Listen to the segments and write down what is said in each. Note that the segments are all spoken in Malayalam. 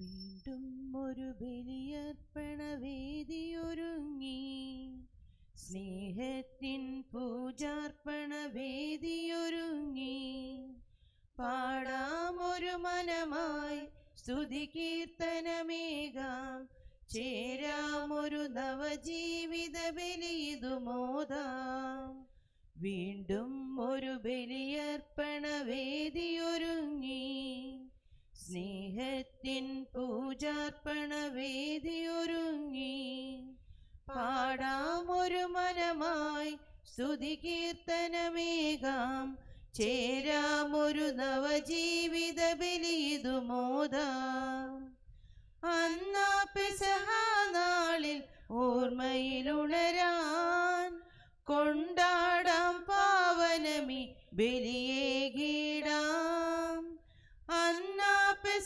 വീണ്ടും ഒരു ബലിയർപ്പണ വേദിയൊരുങ്ങി സ്നേഹത്തിൻ പൂജാർപ്പണ വേദിയൊരുങ്ങി പാടാമൊരു മനമായി സ്തുതി കീർത്തനമേകാം ചേരാമൊരു നവജീവിത ബലിയിതു മോദാം വീണ്ടും ഒരു ബലിയർപ്പണ വേദിയൊരുങ്ങി സ്നേഹത്തിൻ പൂജാർപ്പണ വേദിയൊരുങ്ങി പാടാം ഒരു മനമായി സ്തുതികീർത്തനമേകാം ചേരാം ഒരു നവജീവിത ബലിയിതു മോദാം അന്നാ പെസഹാനാളിൽ ഓർമ്മയിലുണരാൻ കൊണ്ടാടാം പാവനമി ബലിയേകേ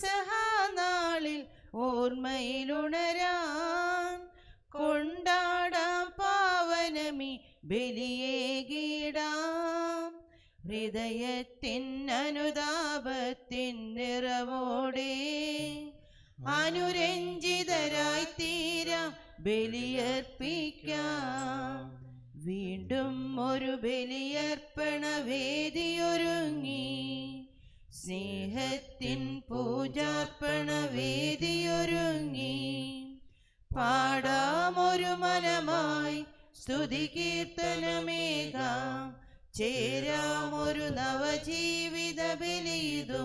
പെസഹാനാളിൽ ഓർമ്മയിലുണരാൻ കൊണ്ടാടാം പാവനമി ബലിയേകിടാം ഹൃദയത്തിൻ അനുതാപത്തിൻ നിറവോടെ അനുരഞ്ജിതരായി തീരാം ബലിയർപ്പിക്കാം വീണ്ടും ഒരു ബലിയർപ്പണ വേദിയൊരുങ്ങി സ്നേഹത്തിൽ തിൻ പൂജാർപ്പണ വേദിയൊരുങ്ങി പാടാമൊരു മനമായി സ്തുതി കീർത്തനമേകാം ചേരാമൊരു നവജീവിത ബലിയിതു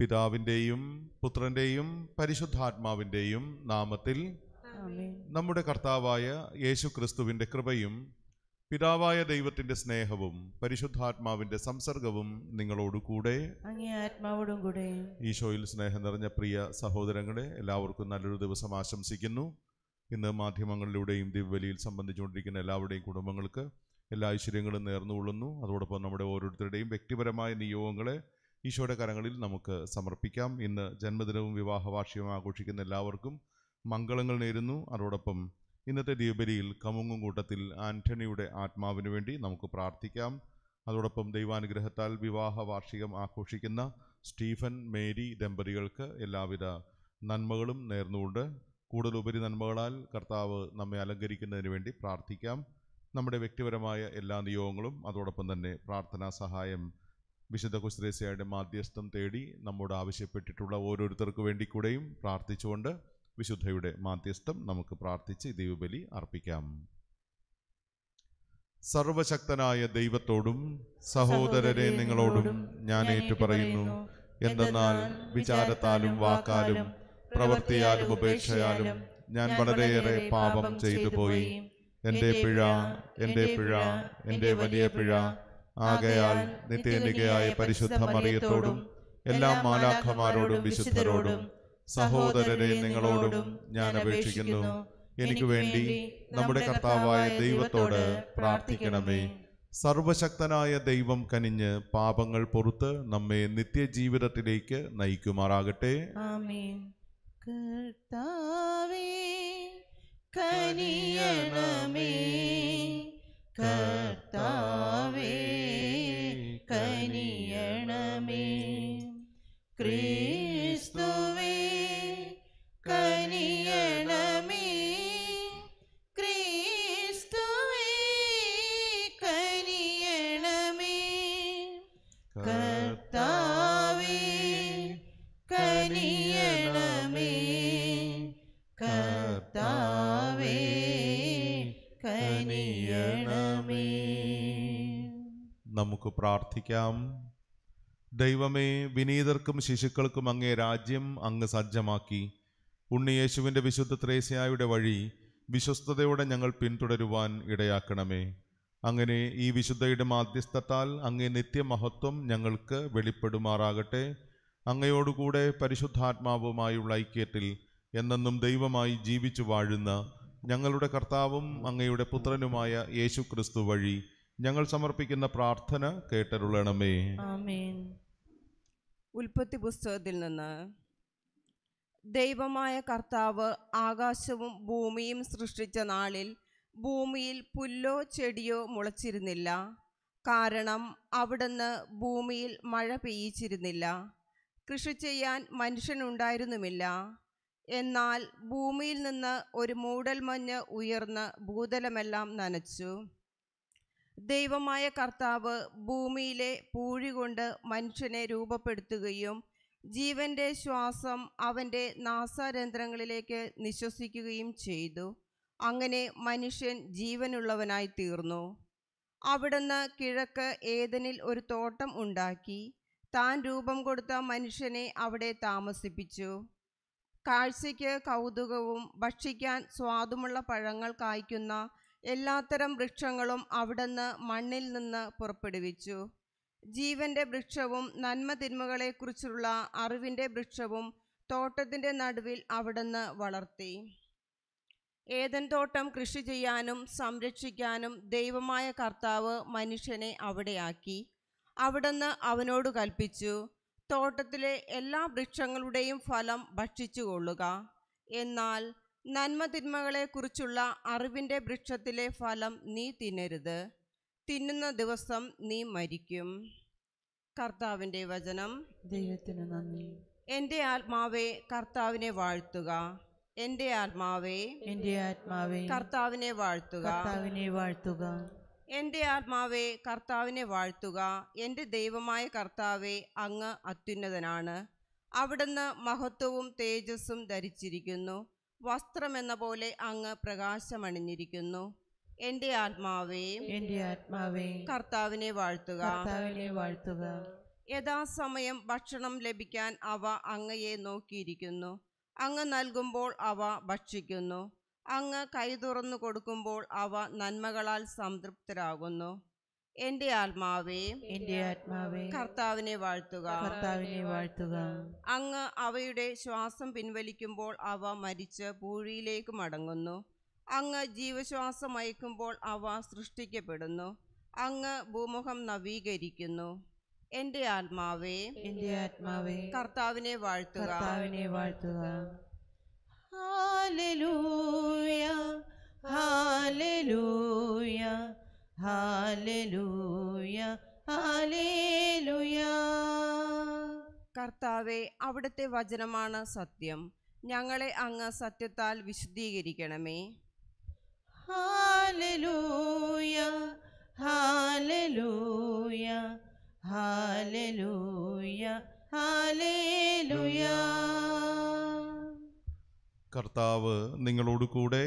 പിതാവിൻ്റെയും പുത്രൻ്റെയും പരിശുദ്ധാത്മാവിൻ്റെയും നാമത്തിൽ നമ്മുടെ കർത്താവായ യേശു ക്രിസ്തുവിൻ്റെ കൃപയും പിതാവായ ദൈവത്തിന്റെ സ്നേഹവും പരിശുദ്ധാത്മാവിന്റെ സംസർഗവും നിങ്ങളോട് കൂടെ ഈശോയിൽ സ്നേഹം നിറഞ്ഞ പ്രിയ സഹോദരങ്ങളെ എല്ലാവർക്കും നല്ലൊരു ദിവസം ആശംസിക്കുന്നു ഇന്ന് മാധ്യമങ്ങളിലൂടെയും ദിവ്യലിയിൽ സംബന്ധിച്ചുകൊണ്ടിരിക്കുന്ന എല്ലാവരുടെയും കുടുംബങ്ങൾക്ക് എല്ലാ ഐശ്വര്യങ്ങളും നേർന്നുകൊള്ളുന്നു അതോടൊപ്പം നമ്മുടെ ഓരോരുത്തരുടെയും വ്യക്തിപരമായ നിയോഗങ്ങളെ ഈശോയുടെ കരങ്ങളിൽ നമുക്ക് സമർപ്പിക്കാം ഇന്ന് ജന്മദിനവും വിവാഹവാർഷികവും ആഘോഷിക്കുന്ന എല്ലാവർക്കും മംഗളങ്ങൾ നേരുന്നു അതോടൊപ്പം ഇന്നത്തെ ദീപരിയിൽ കമുങ്ങും കൂട്ടത്തിൽ ആന്റണിയുടെ ആത്മാവിന് വേണ്ടി നമുക്ക് പ്രാർത്ഥിക്കാം അതോടൊപ്പം ദൈവാനുഗ്രഹത്താൽ വിവാഹ വാർഷികം ആഘോഷിക്കുന്ന സ്റ്റീഫൻ മേരി ദമ്പതികൾക്ക് എല്ലാവിധ നന്മകളും നേർന്നുകൊണ്ട് ഉപരി നന്മകളാൽ കർത്താവ് നമ്മെ അലങ്കരിക്കുന്നതിന് വേണ്ടി പ്രാർത്ഥിക്കാം നമ്മുടെ വ്യക്തിപരമായ എല്ലാ നിയോഗങ്ങളും അതോടൊപ്പം തന്നെ പ്രാർത്ഥനാ സഹായം വിശുദ്ധ കുശ്രേസയുടെ മാധ്യസ്ഥം തേടി നമ്മോട് ആവശ്യപ്പെട്ടിട്ടുള്ള ഓരോരുത്തർക്ക് വേണ്ടി കൂടെയും പ്രാർത്ഥിച്ചുകൊണ്ട് വിശുദ്ധയുടെ മാധ്യസ്ഥം നമുക്ക് പ്രാർത്ഥിച്ച് ദൈവബലി അർപ്പിക്കാം സർവശക്തനായ ദൈവത്തോടും സഹോദരരെ നിങ്ങളോടും ഞാൻ ഏറ്റുപറയുന്നു പറയുന്നു എന്തെന്നാൽ വിചാരത്താലും വാക്കാലും പ്രവൃത്തിയാലും ഉപേക്ഷയാലും ഞാൻ വളരെയേറെ പാപം ചെയ്തു പോയി എൻ്റെ പിഴ എൻ്റെ പിഴ എൻ്റെ വലിയ പിഴ ആകയാൽ നിത്യനികയായ പരിശുദ്ധ മറിയത്തോടും എല്ലാ മാലാഖമാരോടും വിശുദ്ധരോടും സഹോദരരെ നിങ്ങളോടും ഞാൻ അപേക്ഷിക്കുന്നു എനിക്ക് വേണ്ടി നമ്മുടെ കർത്താവായ ദൈവത്തോട് പ്രാർത്ഥിക്കണമേ സർവശക്തനായ ദൈവം കനിഞ്ഞ് പാപങ്ങൾ പൊറത്ത് നമ്മെ നിത്യജീവിതത്തിലേക്ക് നയിക്കുമാറാകട്ടെ കർത്താവേ കനിയണമേ കർത്താവേ കനിയണമേ പ്രാർത്ഥിക്കാം ദൈവമേ വിനീതർക്കും ശിശുക്കൾക്കും അങ്ങേ രാജ്യം അങ്ങ് സജ്ജമാക്കി ഉണ്ണിയേശുവിൻ്റെ വിശുദ്ധ ത്രേസ്യായുടെ വഴി വിശ്വസ്തയോടെ ഞങ്ങൾ പിന്തുടരുവാൻ ഇടയാക്കണമേ അങ്ങനെ ഈ വിശുദ്ധയുടെ മാധ്യസ്ഥത്താൽ അങ്ങേ നിത്യമഹത്വം ഞങ്ങൾക്ക് വെളിപ്പെടുമാറാകട്ടെ അങ്ങയോടുകൂടെ പരിശുദ്ധാത്മാവുമായുള്ള ഐക്യത്തിൽ എന്നെന്നും ദൈവമായി ജീവിച്ചു വാഴുന്ന ഞങ്ങളുടെ കർത്താവും അങ്ങയുടെ പുത്രനുമായ യേശു വഴി ഞങ്ങൾ സമർപ്പിക്കുന്ന പ്രാർത്ഥന കേട്ടരുളണമേ ഉൽപ്പത്തി പുസ്തകത്തിൽ നിന്ന് ദൈവമായ കർത്താവ് ആകാശവും ഭൂമിയും സൃഷ്ടിച്ച നാളിൽ ഭൂമിയിൽ പുല്ലോ ചെടിയോ മുളച്ചിരുന്നില്ല കാരണം അവിടുന്ന് ഭൂമിയിൽ മഴ പെയ്യിച്ചിരുന്നില്ല കൃഷി ചെയ്യാൻ മനുഷ്യനുണ്ടായിരുന്നുമില്ല എന്നാൽ ഭൂമിയിൽ നിന്ന് ഒരു മൂടൽമഞ്ഞ് ഉയർന്ന് ഭൂതലമെല്ലാം നനച്ചു ദൈവമായ കർത്താവ് ഭൂമിയിലെ പൂഴി കൊണ്ട് മനുഷ്യനെ രൂപപ്പെടുത്തുകയും ജീവന്റെ ശ്വാസം അവൻ്റെ നാസാരന്ധ്രങ്ങളിലേക്ക് നിശ്വസിക്കുകയും ചെയ്തു അങ്ങനെ മനുഷ്യൻ ജീവനുള്ളവനായി തീർന്നു അവിടുന്ന് കിഴക്ക് ഏതനിൽ ഒരു തോട്ടം ഉണ്ടാക്കി താൻ രൂപം കൊടുത്ത മനുഷ്യനെ അവിടെ താമസിപ്പിച്ചു കാഴ്ചയ്ക്ക് കൗതുകവും ഭക്ഷിക്കാൻ സ്വാദുമുള്ള പഴങ്ങൾ കായ്ക്കുന്ന എല്ലാത്തരം വൃക്ഷങ്ങളും അവിടുന്ന് മണ്ണിൽ നിന്ന് പുറപ്പെടുവിച്ചു ജീവന്റെ വൃക്ഷവും നന്മ തിന്മകളെക്കുറിച്ചുള്ള അറിവിൻ്റെ വൃക്ഷവും തോട്ടത്തിൻ്റെ നടുവിൽ അവിടുന്ന് വളർത്തി ഏതൻ തോട്ടം കൃഷി ചെയ്യാനും സംരക്ഷിക്കാനും ദൈവമായ കർത്താവ് മനുഷ്യനെ അവിടെയാക്കി അവിടുന്ന് അവനോട് കൽപ്പിച്ചു തോട്ടത്തിലെ എല്ലാ വൃക്ഷങ്ങളുടെയും ഫലം ഭക്ഷിച്ചുകൊള്ളുക എന്നാൽ നന്മതിന്മകളെക്കുറിച്ചുള്ള അറിവിൻ്റെ വൃക്ഷത്തിലെ ഫലം നീ തിന്നരുത് തിന്നുന്ന ദിവസം നീ മരിക്കും കർത്താവിൻ്റെ വചനം ദൈവത്തിന് നന്ദി എൻ്റെ ആത്മാവെ കർത്താവിനെ വാഴ്ത്തുക എൻ്റെ ആത്മാവെ എൻ്റെ ആത്മാവെ കർത്താവിനെ വാഴ്ത്തുക കർത്താവിനെ വാഴ്ത്തുക എൻ്റെ ആത്മാവെ കർത്താവിനെ വാഴ്ത്തുക എൻ്റെ ദൈവമായ കർത്താവെ അങ്ങ് അത്യുന്നതനാണ് അവിടുന്ന് മഹത്വവും തേജസ്സും ധരിച്ചിരിക്കുന്നു വസ്ത്രമെന്ന പോലെ അങ്ങ് പ്രകാശമണിഞ്ഞിരിക്കുന്നു എന്റെ ആത്മാവേ എന്റെ ആത്മാവേ കർത്താവിനെ വാഴ്ത്തുക കർത്താവിനെ വാഴ്ത്തുക യഥാസമയം ഭക്ഷണം ലഭിക്കാൻ അവ അങ്ങയെ നോക്കിയിരിക്കുന്നു അങ്ങ് നൽകുമ്പോൾ അവ ഭക്ഷിക്കുന്നു അങ്ങ് കൈ തുറന്നു കൊടുക്കുമ്പോൾ അവ നന്മകളാൽ സംതൃപ്തരാകുന്നു എന്റെ ആത്മാവേ എന്റെ ആത്മാവേ കർത്താവിനെ വാഴ്ത്തുക കർത്താവിനെ വാഴ്ത്തുക അങ്ങ് അവയുടെ ശ്വാസം പിൻവലിക്കുമ്പോൾ അവ മരിച്ച് പൂഴിയിലേക്ക് മടങ്ങുന്നു അങ്ങ് ജീവശ്വാസം അയക്കുമ്പോൾ അവ സൃഷ്ടിക്കപ്പെടുന്നു അങ്ങ് ഭൂമുഖം നവീകരിക്കുന്നു എന്റെ ആത്മാവേ എന്റെ ആത്മാവേ കർത്താവിനെ വാഴ്ത്തുക കർത്താവിനെ വാഴ്ത്തുക ഹല്ലേലൂയ ഹല്ലേലൂയ കർത്താവെ അവിടുത്തെ വചനമാണ് സത്യം ഞങ്ങളെ അങ്ങ് സത്യത്താൽ വിശുദ്ധീകരിക്കണമേ ഹാലലൂയ ഹാലലൂയ ഹാലലൂയ ഹാലലൂയ കർത്താവ് നിങ്ങളോട് കൂടെ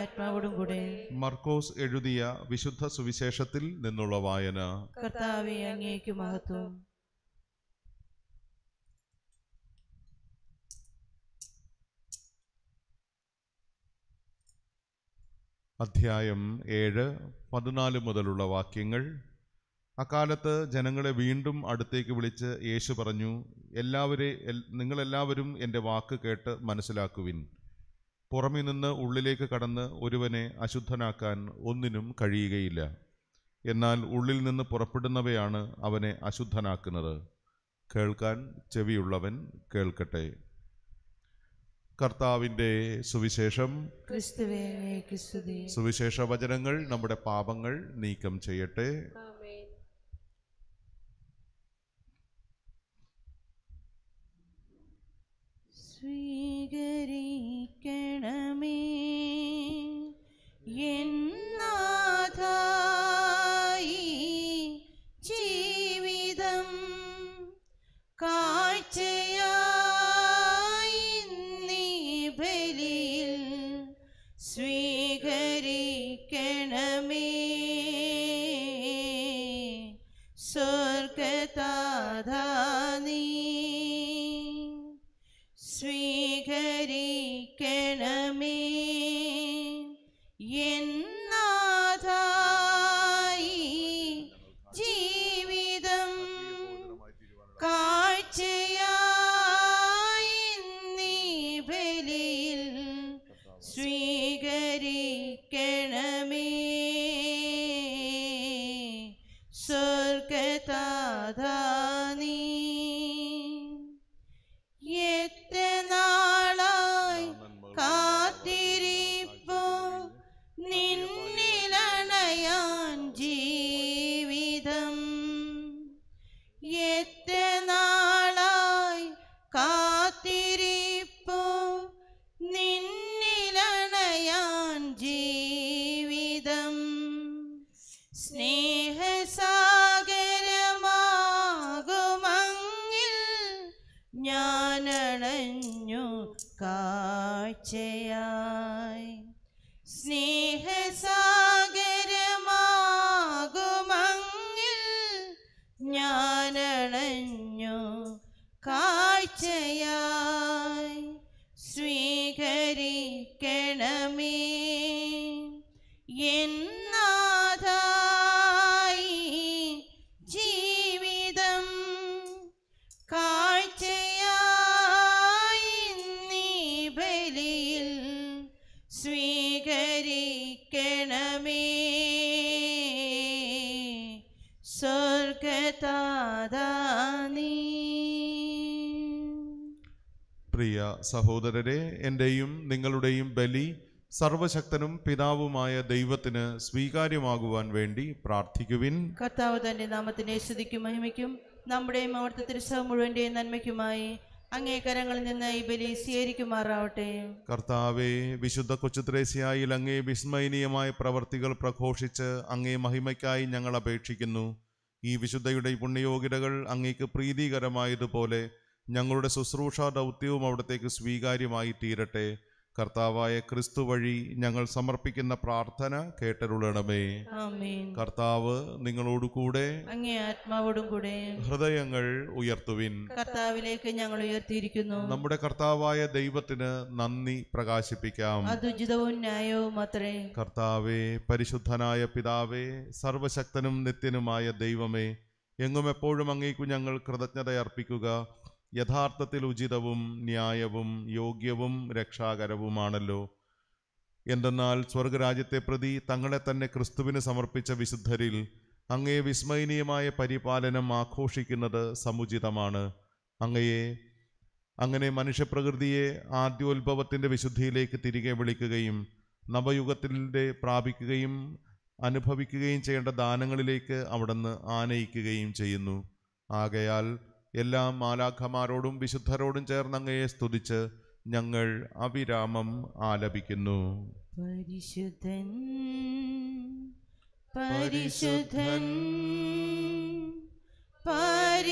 ആത്മാവോടും കൂടെ മർക്കോസ് എഴുതിയ വിശുദ്ധ സുവിശേഷത്തിൽ നിന്നുള്ള വായന അങ്ങേക്ക് മഹത്വം അധ്യായം ഏഴ് പതിനാല് മുതലുള്ള വാക്യങ്ങൾ അക്കാലത്ത് ജനങ്ങളെ വീണ്ടും അടുത്തേക്ക് വിളിച്ച് യേശു പറഞ്ഞു എല്ലാവരെ നിങ്ങളെല്ലാവരും എൻ്റെ വാക്ക് കേട്ട് മനസ്സിലാക്കുവിൻ പുറമെ നിന്ന് ഉള്ളിലേക്ക് കടന്ന് ഒരുവനെ അശുദ്ധനാക്കാൻ ഒന്നിനും കഴിയുകയില്ല എന്നാൽ ഉള്ളിൽ നിന്ന് പുറപ്പെടുന്നവയാണ് അവനെ അശുദ്ധനാക്കുന്നത് കേൾക്കാൻ ചെവിയുള്ളവൻ കേൾക്കട്ടെ കർത്താവിൻ്റെ സുവിശേഷം സുവിശേഷ വചനങ്ങൾ നമ്മുടെ പാപങ്ങൾ നീക്കം ചെയ്യട്ടെ sweet. കാഴ്ചയാ സഹോദരരെ എൻ്റെയും നിങ്ങളുടെയും ബലി സർവശക്തനും പിതാവുമായ ദൈവത്തിന് സ്വീകാര്യമാകുവാൻ വേണ്ടി പ്രാർത്ഥിക്കുവിൻ കർത്താവ് തന്റെ നാമത്തിനെ സ്തുതിക്കും മഹിമയ്ക്കും നമ്മുടെ അവിടുത്തെ സഭ മുഴുവന്റെയും നന്മയ്ക്കുമായി അങ്ങേ കരങ്ങളിൽ നിന്ന് ഈ ബലി സ്വീകരിക്കുമാറാവട്ടെ കർത്താവെ വിശുദ്ധ കൊച്ചുത്രേസിയായി അങ്ങേ വിസ്മയനീയമായ പ്രവർത്തികൾ പ്രഘോഷിച്ച് അങ്ങേ മഹിമയ്ക്കായി ഞങ്ങൾ അപേക്ഷിക്കുന്നു ഈ വിശുദ്ധയുടെ പുണ്യയോഗ്യതകൾ അങ്ങേക്ക് പ്രീതികരമായതുപോലെ ഞങ്ങളുടെ ശുശ്രൂഷ ദൗത്യവും അവിടത്തേക്ക് സ്വീകാര്യമായി തീരട്ടെ കർത്താവായ ക്രിസ്തു വഴി ഞങ്ങൾ സമർപ്പിക്കുന്ന പ്രാർത്ഥന കേട്ടരുളണമേ കർത്താവ് നിങ്ങളോടു അങ്ങേ ആത്മാവോടും കൂടെ ഹൃദയങ്ങൾ ഉയർത്തുവിൻ കർത്താവിലേക്ക് ഞങ്ങൾ ഉയർത്തിയിരിക്കുന്നു നമ്മുടെ കർത്താവായ ദൈവത്തിന് നന്ദി പ്രകാശിപ്പിക്കാം അതുചിതവും ന്യായവും അത്രേ കർത്താവേ പരിശുദ്ധനായ പിതാവേ സർവശക്തനും നിത്യനുമായ ദൈവമേ എങ്ങും എപ്പോഴും അങ്ങേക്കു ഞങ്ങൾ കൃതജ്ഞത അർപ്പിക്കുക യഥാർത്ഥത്തിൽ ഉചിതവും ന്യായവും യോഗ്യവും രക്ഷാകരവുമാണല്ലോ എന്തെന്നാൽ സ്വർഗരാജ്യത്തെ പ്രതി തങ്ങളെ തന്നെ ക്രിസ്തുവിന് സമർപ്പിച്ച വിശുദ്ധരിൽ അങ്ങയെ വിസ്മയനീയമായ പരിപാലനം ആഘോഷിക്കുന്നത് സമുചിതമാണ് അങ്ങയെ അങ്ങനെ മനുഷ്യപ്രകൃതിയെ ആദ്യോത്ഭവത്തിൻ്റെ വിശുദ്ധിയിലേക്ക് തിരികെ വിളിക്കുകയും നവയുഗത്തിൻ്റെ പ്രാപിക്കുകയും അനുഭവിക്കുകയും ചെയ്യേണ്ട ദാനങ്ങളിലേക്ക് അവിടുന്ന് ആനയിക്കുകയും ചെയ്യുന്നു ആകയാൽ എല്ലാ മാലാഖമാരോടും വിശുദ്ധരോടും ചേർന്ന് അങ്ങയെ സ്തുതിച്ച് ഞങ്ങൾ അവിരാമം ആലപിക്കുന്നു പരിശുദ്ധൻ പരിശുദ്ധൻ പരിശുദ്ധൻ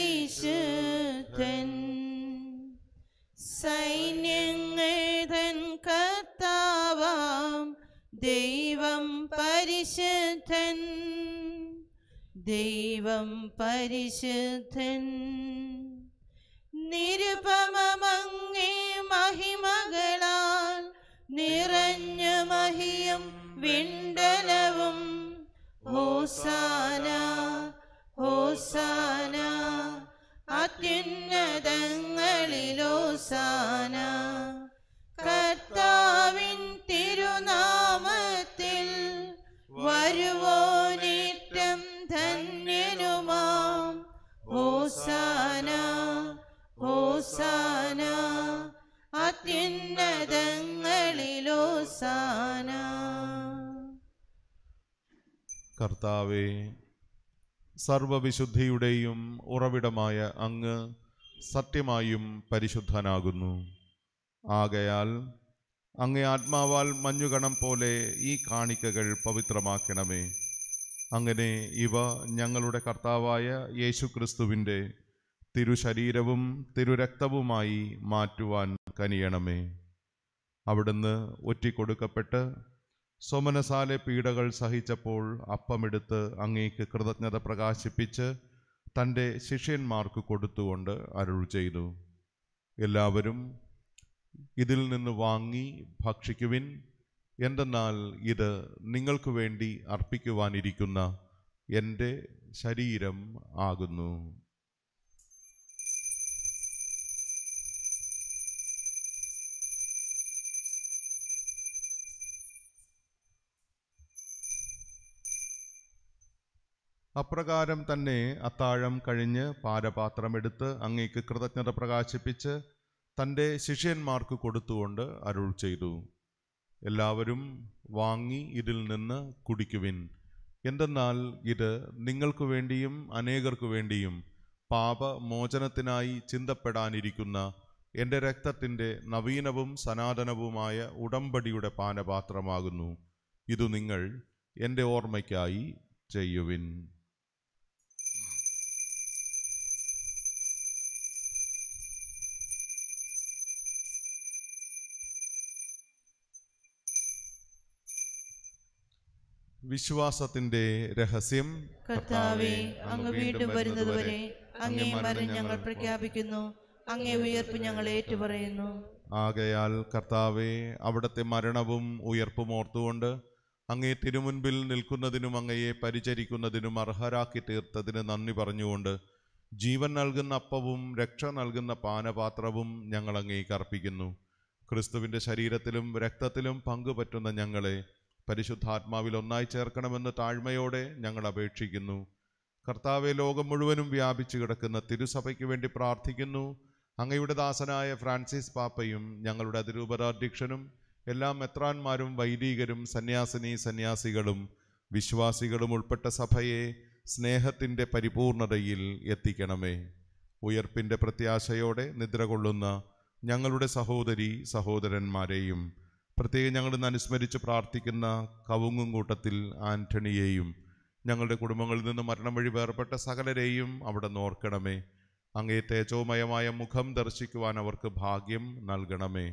സൈന്യങ്ങൾ തൻ കർത്താവാം ദൈവം പരിശുദ്ധൻ ദൈവം പരിശുദ്ധൻ നിരുപമങ്ങേ മഹിമകളാൽ നിറഞ്ഞ മഹിയും വിണ്ടലവും ഹോസാന ഹോസാന അത്യുന്നതങ്ങളിലോസാന കർത്താവിൻ തിരുനാമത്തിൽ വരുവോ ഹോസാന ഹോസാന അത്യുന്നതങ്ങളിലോസാന കർത്താവേ സർവവിശുദ്ധിയുടെയും ഉറവിടമായ അങ്ങ് സത്യമായും പരിശുദ്ധനാകുന്നു ആകയാൽ അങ്ങേ ആത്മാവാൽ മഞ്ഞുകണം പോലെ ഈ കാണിക്കകൾ പവിത്രമാക്കണമേ അങ്ങനെ ഇവ ഞങ്ങളുടെ കർത്താവായ യേശു ക്രിസ്തുവിൻ്റെ തിരുശരീരവും തിരുരക്തവുമായി മാറ്റുവാൻ കനിയണമേ അവിടുന്ന് ഒറ്റിക്കൊടുക്കപ്പെട്ട് സോമനസാലെ പീഡകൾ സഹിച്ചപ്പോൾ അപ്പമെടുത്ത് അങ്ങേക്ക് കൃതജ്ഞത പ്രകാശിപ്പിച്ച് തൻ്റെ ശിഷ്യന്മാർക്ക് കൊടുത്തുകൊണ്ട് അരുൾ ചെയ്തു എല്ലാവരും ഇതിൽ നിന്ന് വാങ്ങി ഭക്ഷിക്കുവിൻ എന്തെന്നാൽ ഇത് നിങ്ങൾക്ക് വേണ്ടി അർപ്പിക്കുവാനിരിക്കുന്ന എൻ്റെ ശരീരം ആകുന്നു അപ്രകാരം തന്നെ അത്താഴം കഴിഞ്ഞ് പാരപാത്രമെടുത്ത് അങ്ങേക്ക് കൃതജ്ഞത പ്രകാശിപ്പിച്ച് തൻ്റെ ശിഷ്യന്മാർക്ക് കൊടുത്തുകൊണ്ട് അരുൾ ചെയ്തു എല്ലാവരും വാങ്ങി ഇതിൽ നിന്ന് കുടിക്കുവിൻ എന്തെന്നാൽ ഇത് നിങ്ങൾക്കു വേണ്ടിയും അനേകർക്കു വേണ്ടിയും പാപമോചനത്തിനായി ചിന്തപ്പെടാനിരിക്കുന്ന എൻ്റെ രക്തത്തിൻ്റെ നവീനവും സനാതനവുമായ ഉടമ്പടിയുടെ പാനപാത്രമാകുന്നു ഇതു നിങ്ങൾ എൻ്റെ ഓർമ്മയ്ക്കായി ചെയ്യുവിൻ വിശ്വാസത്തിന്റെ രഹസ്യം കർത്താവെ അങ്ങ് വീണ്ടും വരുന്നതുവരെ അങ്ങേ മരണം ഞങ്ങൾ പ്രഖ്യാപിക്കുന്നു അങ്ങേ ഉയർപ്പ് ഞങ്ങൾ ഏറ്റുപറയുന്നു ആകയാൽ കർത്താവെ അവിടത്തെ മരണവും ഉയർപ്പും ഓർത്തുകൊണ്ട് അങ്ങേ തിരുമുൻപിൽ നിൽക്കുന്നതിനും അങ്ങയെ പരിചരിക്കുന്നതിനും അർഹരാക്കി തീർത്തതിന് നന്ദി പറഞ്ഞുകൊണ്ട് ജീവൻ നൽകുന്ന അപ്പവും രക്ഷ നൽകുന്ന പാനപാത്രവും ഞങ്ങൾ അങ്ങേക്ക് അർപ്പിക്കുന്നു ക്രിസ്തുവിൻ്റെ ശരീരത്തിലും രക്തത്തിലും പങ്കുപറ്റുന്ന ഞങ്ങളെ പരിശുദ്ധാത്മാവിൽ ഒന്നായി ചേർക്കണമെന്ന് താഴ്മയോടെ ഞങ്ങൾ അപേക്ഷിക്കുന്നു കർത്താവെ ലോകം മുഴുവനും വ്യാപിച്ചു കിടക്കുന്ന തിരുസഭയ്ക്ക് വേണ്ടി പ്രാർത്ഥിക്കുന്നു അങ്ങയുടെ ദാസനായ ഫ്രാൻസിസ് പാപ്പയും ഞങ്ങളുടെ അതിരൂപരാധ്യക്ഷനും എല്ലാ മെത്രാന്മാരും വൈദികരും സന്യാസിനി സന്യാസികളും വിശ്വാസികളും ഉൾപ്പെട്ട സഭയെ സ്നേഹത്തിൻ്റെ പരിപൂർണതയിൽ എത്തിക്കണമേ ഉയർപ്പിൻ്റെ പ്രത്യാശയോടെ നിദ്ര കൊള്ളുന്ന ഞങ്ങളുടെ സഹോദരി സഹോദരന്മാരെയും പ്രത്യേകം ഞങ്ങൾ ഇന്ന് അനുസ്മരിച്ച് പ്രാർത്ഥിക്കുന്ന കവുങ്ങും കൂട്ടത്തിൽ ആന്റണിയെയും ഞങ്ങളുടെ കുടുംബങ്ങളിൽ നിന്ന് മരണം വഴി വേർപെട്ട സകലരെയും അവിടെ നോർക്കണമേ അങ്ങേ തേജോമയമായ മുഖം ദർശിക്കുവാൻ അവർക്ക് ഭാഗ്യം നൽകണമേ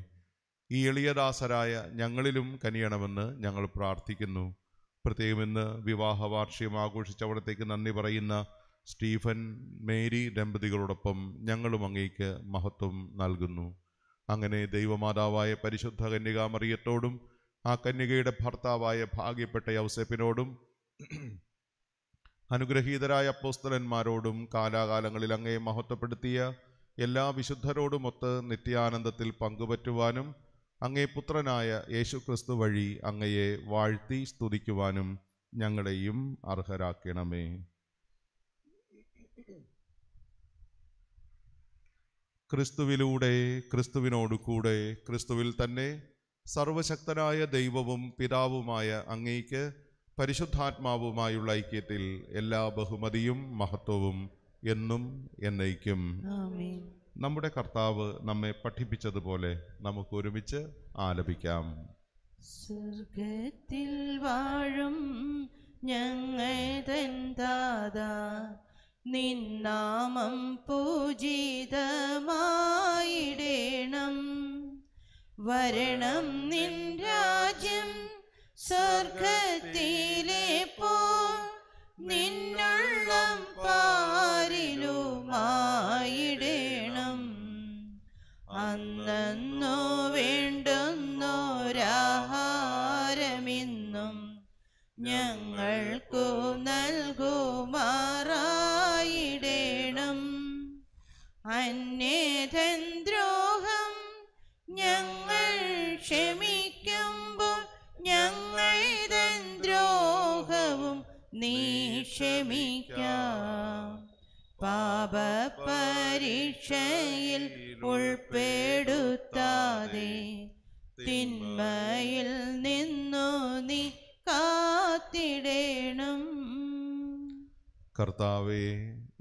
ഈ എളിയദാസരായ ഞങ്ങളിലും കനിയണമെന്ന് ഞങ്ങൾ പ്രാർത്ഥിക്കുന്നു പ്രത്യേകം ഇന്ന് വിവാഹ വാർഷികം ആഘോഷിച്ച് അവിടത്തേക്ക് നന്ദി പറയുന്ന സ്റ്റീഫൻ മേരി ദമ്പതികളോടൊപ്പം ഞങ്ങളും അങ്ങേക്ക് മഹത്വം നൽകുന്നു അങ്ങനെ ദൈവമാതാവായ പരിശുദ്ധ കന്യകാമറിയത്തോടും ആ കന്യകയുടെ ഭർത്താവായ ഭാഗ്യപ്പെട്ട യൗസേപ്പിനോടും അനുഗ്രഹീതരായ അപ്പോസ്തലന്മാരോടും കാലാകാലങ്ങളിൽ അങ്ങേ മഹത്വപ്പെടുത്തിയ എല്ലാ വിശുദ്ധരോടുമൊത്ത് നിത്യാനന്ദത്തിൽ പങ്കുപറ്റുവാനും അങ്ങേ പുത്രനായ ക്രിസ്തു വഴി അങ്ങയെ വാഴ്ത്തി സ്തുതിക്കുവാനും ഞങ്ങളെയും അർഹരാക്കണമേ ക്രിസ്തുവിലൂടെ ക്രിസ്തുവിനോട് കൂടെ ക്രിസ്തുവിൽ തന്നെ സർവശക്തനായ ദൈവവും പിതാവുമായ അങ്ങേക്ക് പരിശുദ്ധാത്മാവുമായുള്ള ഐക്യത്തിൽ എല്ലാ ബഹുമതിയും മഹത്വവും എന്നും എന്നേക്കും നമ്മുടെ കർത്താവ് നമ്മെ പഠിപ്പിച്ചതുപോലെ നമുക്ക് ഒരുമിച്ച് ആലപിക്കാം സ്വർഗത്തിൽ വാഴും ഞങ്ങൾ ദാദാ നിന്നാമം പൂജിതമായിടേണം വരണം നിൻ രാജ്യം സ്വർഗത്തിലെ പോ നിന്നുള്ളം പാരിലുമായിടേണം അന്നു വേണ്ടുന്നൊരാഹാരമിന്നും ഞങ്ങൾക്കു നൽകുമാറാ നീ ക്ഷമിക്ക പാപപരീക്ഷയിൽ ഉൾപ്പെടുത്താതെ തിന്മയിൽ നിന്നു നീ കാത്തിടേണം കർത്താവേ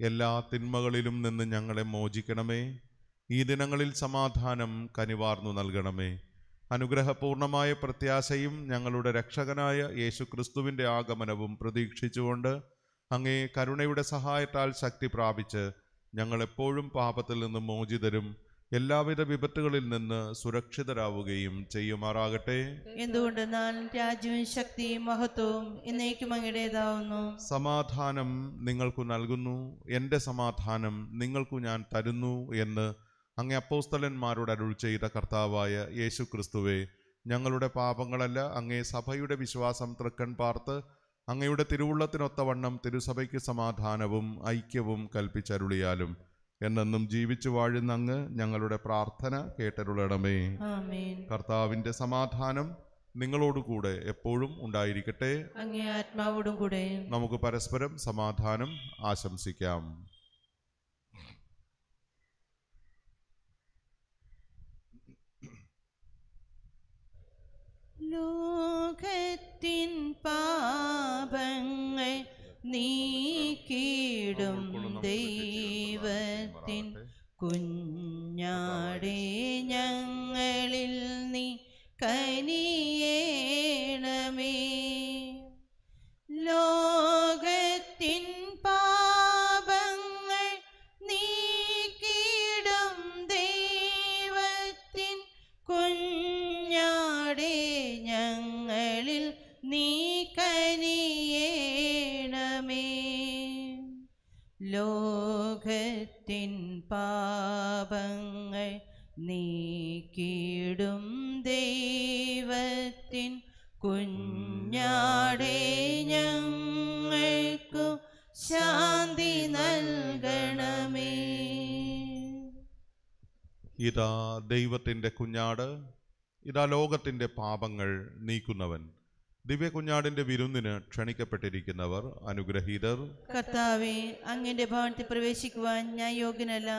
എല്ലാ തിന്മകളിലും നിന്ന് ഞങ്ങളെ മോചിക്കണമേ ഈ ദിനങ്ങളിൽ സമാധാനം കനിവാർന്നു നൽകണമേ അനുഗ്രഹപൂർണമായ പ്രത്യാശയും ഞങ്ങളുടെ രക്ഷകനായ ക്രിസ്തുവിൻ്റെ ആഗമനവും പ്രതീക്ഷിച്ചുകൊണ്ട് അങ്ങേ കരുണയുടെ സഹായത്താൽ ശക്തി പ്രാപിച്ച് ഞങ്ങളെപ്പോഴും പാപത്തിൽ നിന്ന് മോചിതരും എല്ലാവിധ വിപത്തുകളിൽ നിന്ന് സുരക്ഷിതരാവുകയും ചെയ്യുമാറാകട്ടെ എന്തുകൊണ്ടെന്നാൽ രാജ്യവും ശക്തിയും മഹത്വവും എന്നേക്കും അങ്ങയുടേതാവുന്നു സമാധാനം നിങ്ങൾക്കു നൽകുന്നു എൻ്റെ സമാധാനം നിങ്ങൾക്കു ഞാൻ തരുന്നു എന്ന് അങ്ങേ അപ്പോസ്തലന്മാരോട് അരുൾ ചെയ്ത കർത്താവായ യേശു ക്രിസ്തുവെ ഞങ്ങളുടെ പാപങ്ങളല്ല അങ്ങേ സഭയുടെ വിശ്വാസം തൃക്കൺ പാർത്ത് അങ്ങയുടെ തിരുവുള്ളത്തിനൊത്തവണ്ണം തിരുസഭയ്ക്ക് സമാധാനവും ഐക്യവും കൽപ്പിച്ചരുളിയാലും എന്നെന്നും ജീവിച്ചു വാഴുന്ന അങ്ങ് ഞങ്ങളുടെ പ്രാർത്ഥന കേട്ടരുളണമേ കർത്താവിന്റെ സമാധാനം നിങ്ങളോടുകൂടെ എപ്പോഴും ഉണ്ടായിരിക്കട്ടെ അങ്ങേ ആത്മാവോടും കൂടെ നമുക്ക് പരസ്പരം സമാധാനം ആശംസിക്കാം ലോകത്തിൻ പാപങ്ങൾ നീക്കിടും ദൈവത്തിൻ കുഞ്ഞാടെ ഞങ്ങളിൽ നീ കനിയേണമേ ലോ ലോകത്തിൻ പാപങ്ങൾ നീക്കിടും ദൈവത്തിൻ കുഞ്ഞാടേ ഞങ്ങൾക്കു ശാന്തി നൽകണമേ ഇതാ ദൈവത്തിൻ്റെ കുഞ്ഞാട് ഇതാ ലോകത്തിൻ്റെ പാപങ്ങൾ നീക്കുന്നവൻ ദിവ്യ കുഞ്ഞാടിന്റെ വിരുന്നിന് ക്ഷണിക്കപ്പെട്ടിരിക്കുന്നവർ അനുഗ്രഹീതർ കർത്താവെ അങ്ങന്റെ ഭവനത്തിൽ പ്രവേശിക്കുവാൻ ഞാൻ യോഗ്യനല്ല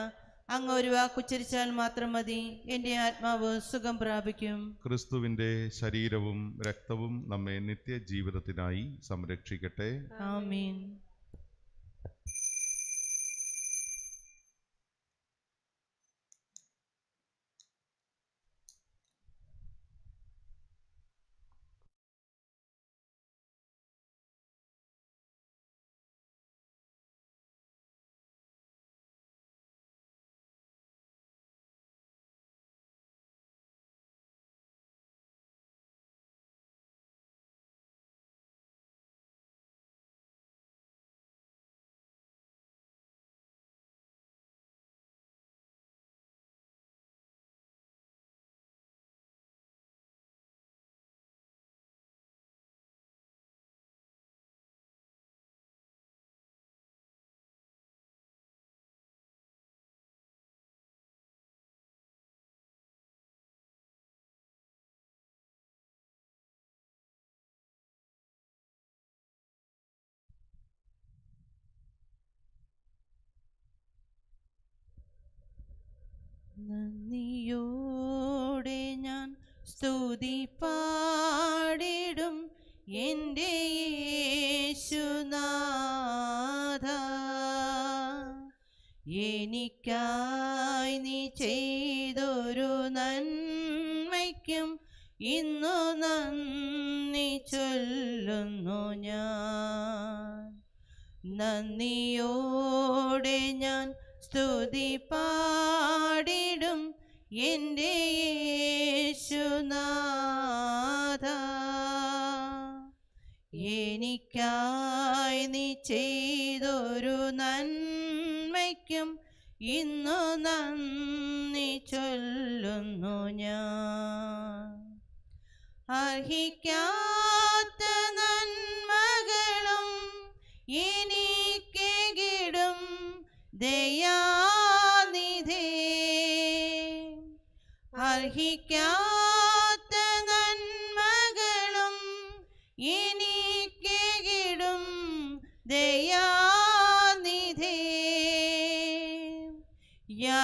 അങ്ങ് ഒരു വാക്കുച്ചരിച്ചാൽ മാത്രം മതി എന്റെ ആത്മാവ് സുഖം പ്രാപിക്കും ക്രിസ്തുവിന്റെ ശരീരവും രക്തവും നമ്മെ നിത്യജീവിതത്തിനായി സംരക്ഷിക്കട്ടെ ആമീൻ നന്ദിയോടെ ഞാൻ സ്തുതി പാടിടും എൻ്റെ യേശുനാഥ എനിക്കായി നീ ചെയ്തൊരു നന്മയ്ക്കും ഇന്നു നന്ദി ചൊല്ലുന്നു ഞാൻ നന്ദിയോടെ ഞാൻ സ്തുതി പാ എൻ്റെ യേശുനാഥ എനിക്കായി നീ ചെയ്തൊരു നന്മയ്ക്കും ഇന്നു നന്ദി ചൊല്ലുന്നു ഞാൻ അർഹിക്കാത്ത നന്മകളും എനിക്ക് കിടും ദയാ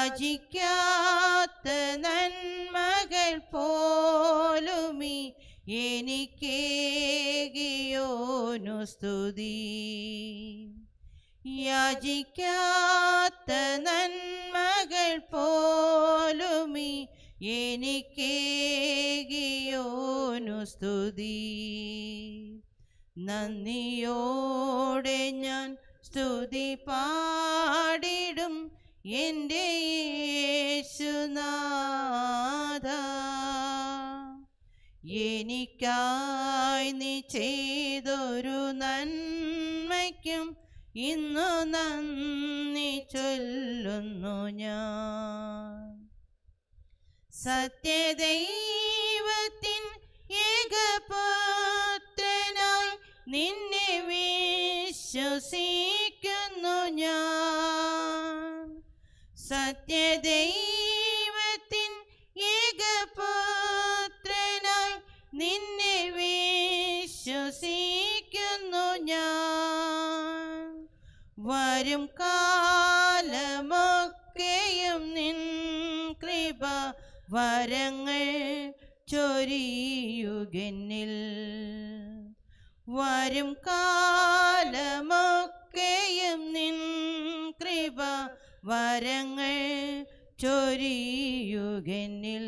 യാചിക്കാത്ത നന്മകൾ പോലുമി എനിക്കേകിയോനു സ്തുതി യാചിക്കാത്ത നന്മകൾ പോലുമി എനിക്കേകിയോനു സ്തുതി നന്ദിയോടെ ഞാൻ സ്തുതി പാടിടും എൻ്റെ യേശുനാഥ എനിക്കായി നീ ചെയ്തൊരു നന്മയ്ക്കും ഇന്നു നന്ദി ചൊല്ലുന്നു ഞാൻ സത്യദൈവത്തിൻ ഏകപുത്രനായി നിന്നെ വിശ്വസിക്കുന്നു ഞാൻ നിത്യ ദൈവത്തിൻ ഏകപുത്രനായി നിന്നെ വിശ്വസിക്കുന്നു ഞാൻ വരും കാലമൊക്കെയും നിൻ കൃപ വരങ്ങൾ ചൊരിയുകന്നിൽ വരും കാലമൊക്കെയും നിൻ കൃപ വരങ്ങൾ ചൊരിയുകനിൽ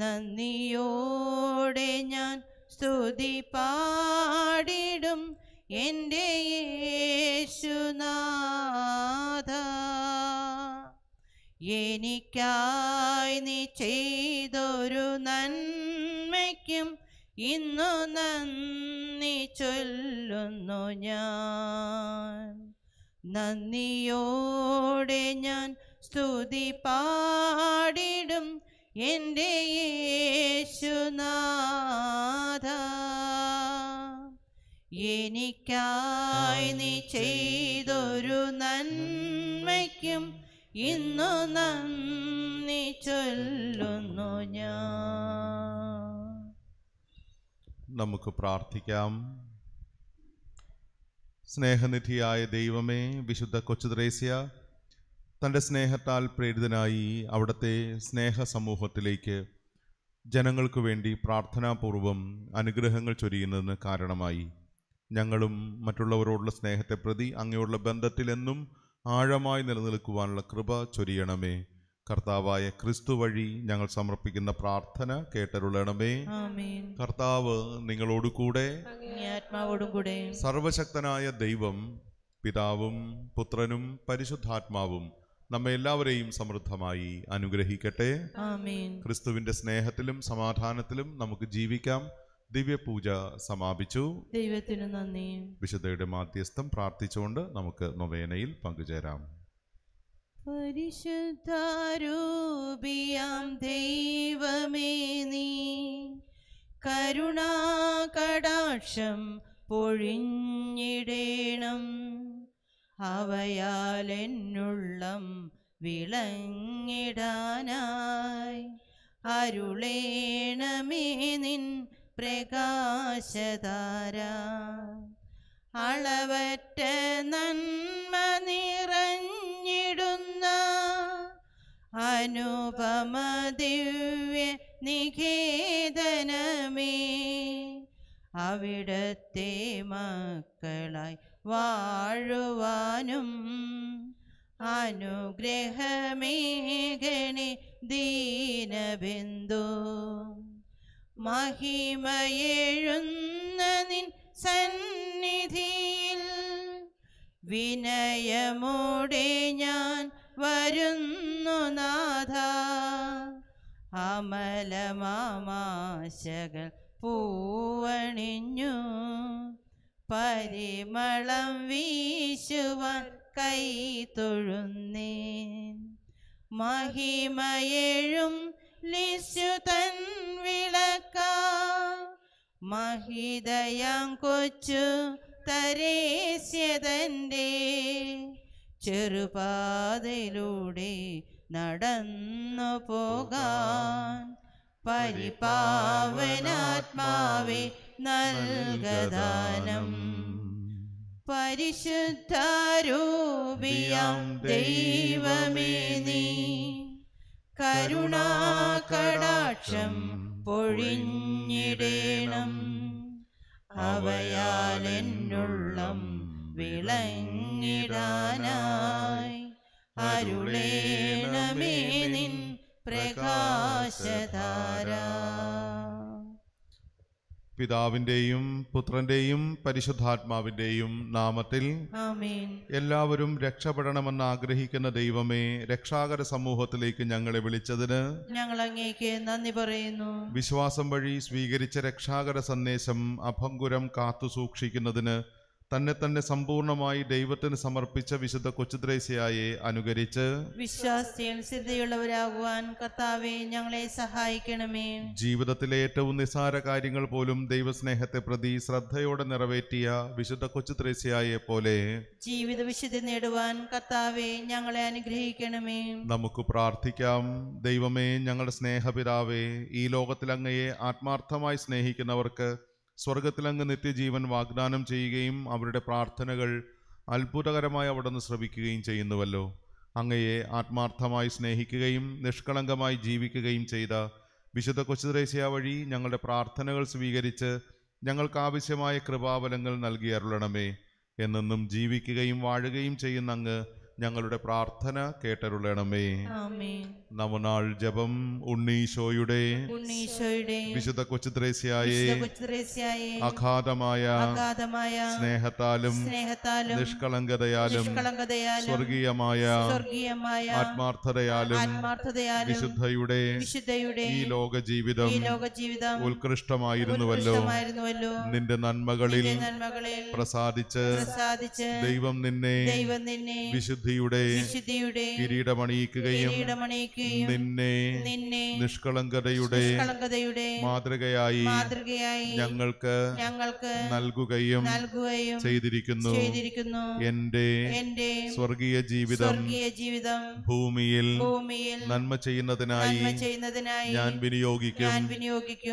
നന്ദിയോടെ ഞാൻ സ്തുതി പാടിടും എൻ്റെ യേശുനാഥ എനിക്കായി നീ ചെയ്തൊരു നന്മയ്ക്കും ഇന്നു നന്ദി ചൊല്ലുന്നു ഞാൻ നന്ദിയോടെ ഞാൻ സ്തുതി പാടിടും എൻ്റെ യേശുനാഥ എനിക്കായി നീ ചെയ്തൊരു നന്മയ്ക്കും ഇന്നു നന്ദി ചൊല്ലുന്നു ഞാൻ നമുക്ക് പ്രാർത്ഥിക്കാം സ്നേഹനിധിയായ ദൈവമേ വിശുദ്ധ കൊച്ചു ദ്രേസ്യ തൻ്റെ സ്നേഹത്താൽ പ്രേരിതനായി അവിടുത്തെ സ്നേഹ സമൂഹത്തിലേക്ക് ജനങ്ങൾക്ക് വേണ്ടി പ്രാർത്ഥനാപൂർവം അനുഗ്രഹങ്ങൾ ചൊരിയുന്നതിന് കാരണമായി ഞങ്ങളും മറ്റുള്ളവരോടുള്ള സ്നേഹത്തെ പ്രതി അങ്ങയോടുള്ള ബന്ധത്തിലെന്നും ആഴമായി നിലനിൽക്കുവാനുള്ള കൃപ ചൊരിയണമേ കർത്താവായ ക്രിസ്തു വഴി ഞങ്ങൾ സമർപ്പിക്കുന്ന പ്രാർത്ഥന കേട്ടരുളണമേ കർത്താവ് നിങ്ങളോടുകൂടെ കൂടെ സർവശക്തനായ ദൈവം പിതാവും പുത്രനും പരിശുദ്ധാത്മാവും നമ്മെ എല്ലാവരെയും സമൃദ്ധമായി അനുഗ്രഹിക്കട്ടെ ക്രിസ്തുവിന്റെ സ്നേഹത്തിലും സമാധാനത്തിലും നമുക്ക് ജീവിക്കാം ദിവ്യപൂജ സമാപിച്ചു ദൈവത്തിന് നന്ദി വിശുദ്ധയുടെ മാധ്യസ്ഥം പ്രാർത്ഥിച്ചുകൊണ്ട് നമുക്ക് നൊവേനയിൽ പങ്കുചേരാം പരിശുദ്ധാരൂപിയാം ദൈവമേ നീ കരുണാകടാക്ഷം പൊഴിഞ്ഞിടേണം അവയാൽ എന്നുള്ളം വിളങ്ങിടാനായി അരുളേണമേ നിൻ പ്രകാശതാര അളവറ്റ നന്മ നിറഞ്ഞിടുന്ന അനുപമ ദിവ്യ നിഖേതനമേ അവിടത്തെ മക്കളായി വാഴുവാനും അനുഗ്രഹമേഖണി ദീനബിന്ദു മഹിമയെഴുന്ന നിൻ സന്നിധിയിൽ വിനയമോടെ ഞാൻ വരുന്നു നാഥ അമലമാമാശകൾ പൂവണിഞ്ഞു പരിമളം വീശുവാൻ കൈ തൊഴുന്നേ മഹിമയേഴും ലിസ്യു തൻ വിളക്കാം മഹിതയം കൊച്ചു തരേശ്യതൻ്റെ ചെറുപാതയിലൂടെ നടന്നു പോകാൻ പരിപാവനാത്മാവെ നൽകദാനം പരിശുദ്ധാരൂപിയം ദൈവമേ നീ കരുണാകടാക്ഷം പൊഴിഞ്ഞിടേണം അവയാൽ എന്നുള്ളം വിളങ്ങിടാനായി അരുളേണമേ നിൻ പ്രകാശധാരാ പിതാവിന്റെയും പുത്രന്റെയും പരിശുദ്ധാത്മാവിന്റെയും നാമത്തിൽ എല്ലാവരും രക്ഷപ്പെടണമെന്ന് ആഗ്രഹിക്കുന്ന ദൈവമേ രക്ഷാകര സമൂഹത്തിലേക്ക് ഞങ്ങളെ വിളിച്ചതിന് ഞങ്ങൾ അങ്ങേക്ക് നന്ദി പറയുന്നു വിശ്വാസം വഴി സ്വീകരിച്ച രക്ഷാകര സന്ദേശം അഭംഗുരം കാത്തു സൂക്ഷിക്കുന്നതിന് തന്നെ തന്നെ സമ്പൂർണമായി ദൈവത്തിന് സമർപ്പിച്ച വിശുദ്ധ കൊച്ചുദ്രേസ്യയെ അനുകരിച്ച് വിശ്വാസ്യൻ സിദ്ധയുള്ളവരാകുവാൻ കർത്താവെ ഞങ്ങളെ സഹായിക്കണമേ ജീവിതത്തിലെ ഏറ്റവും നിസ്സാര കാര്യങ്ങൾ പോലും ദൈവസ്നേഹത്തെ പ്രതി ശ്രദ്ധയോടെ നിറവേറ്റിയ വിശുദ്ധ കൊച്ചുദ്രേസ്യയെ പോലെ ജീവിത വിശുദ്ധി നേടുവാൻ കർത്താവെ ഞങ്ങളെ അനുഗ്രഹിക്കണമേ നമുക്ക് പ്രാർത്ഥിക്കാം ദൈവമേ ഞങ്ങളുടെ സ്നേഹപിതാവേ ഈ ലോകത്തിലങ്ങയെ ആത്മാർത്ഥമായി സ്നേഹിക്കുന്നവർക്ക് സ്വർഗത്തിലങ്ങ് നിത്യജീവൻ വാഗ്ദാനം ചെയ്യുകയും അവരുടെ പ്രാർത്ഥനകൾ അത്ഭുതകരമായി അവിടുന്ന് ശ്രവിക്കുകയും ചെയ്യുന്നുവല്ലോ അങ്ങയെ ആത്മാർത്ഥമായി സ്നേഹിക്കുകയും നിഷ്കളങ്കമായി ജീവിക്കുകയും ചെയ്ത വിശുദ്ധ കൊച്ചുദ്രേശ്യ വഴി ഞങ്ങളുടെ പ്രാർത്ഥനകൾ സ്വീകരിച്ച് ഞങ്ങൾക്ക് ആവശ്യമായ കൃപാവലങ്ങൾ നൽകി അരുളണമേ എന്നെന്നും ജീവിക്കുകയും വാഴുകയും ചെയ്യുന്ന അങ്ങ് ഞങ്ങളുടെ പ്രാർത്ഥന കേട്ടരുളണമേ നമുനാൾ ജപം ഉണ്ണീശോയുടെ വിശുദ്ധ കൊച്ചുത്രേസ്യായെ അഗാധമായ സ്നേഹത്താലും നിഷ്കളങ്കതയാലും സ്വർഗീയമായ ആത്മാർത്ഥതയാലും വിശുദ്ധയുടെ ഈ ലോക ജീവിതം ഉത്കൃഷ്ടമായിരുന്നുവല്ലോ നിന്റെ നന്മകളിൽ പ്രസാദിച്ച് ദൈവം നിന്നെ വിശുദ്ധ വിശുദ്ധിയുടെ കിരീടമണിയിക്കുകയും നിന്നെ നിഷ്കളങ്കതയുടെ മാതൃകയായി ഞങ്ങൾക്ക് നൽകുകയും ചെയ്തിരിക്കുന്നു എന്റെ സ്വർഗീയ ജീവിതം ഭൂമിയിൽ നന്മ ചെയ്യുന്നതിനായി ഞാൻ വിനിയോഗിക്കും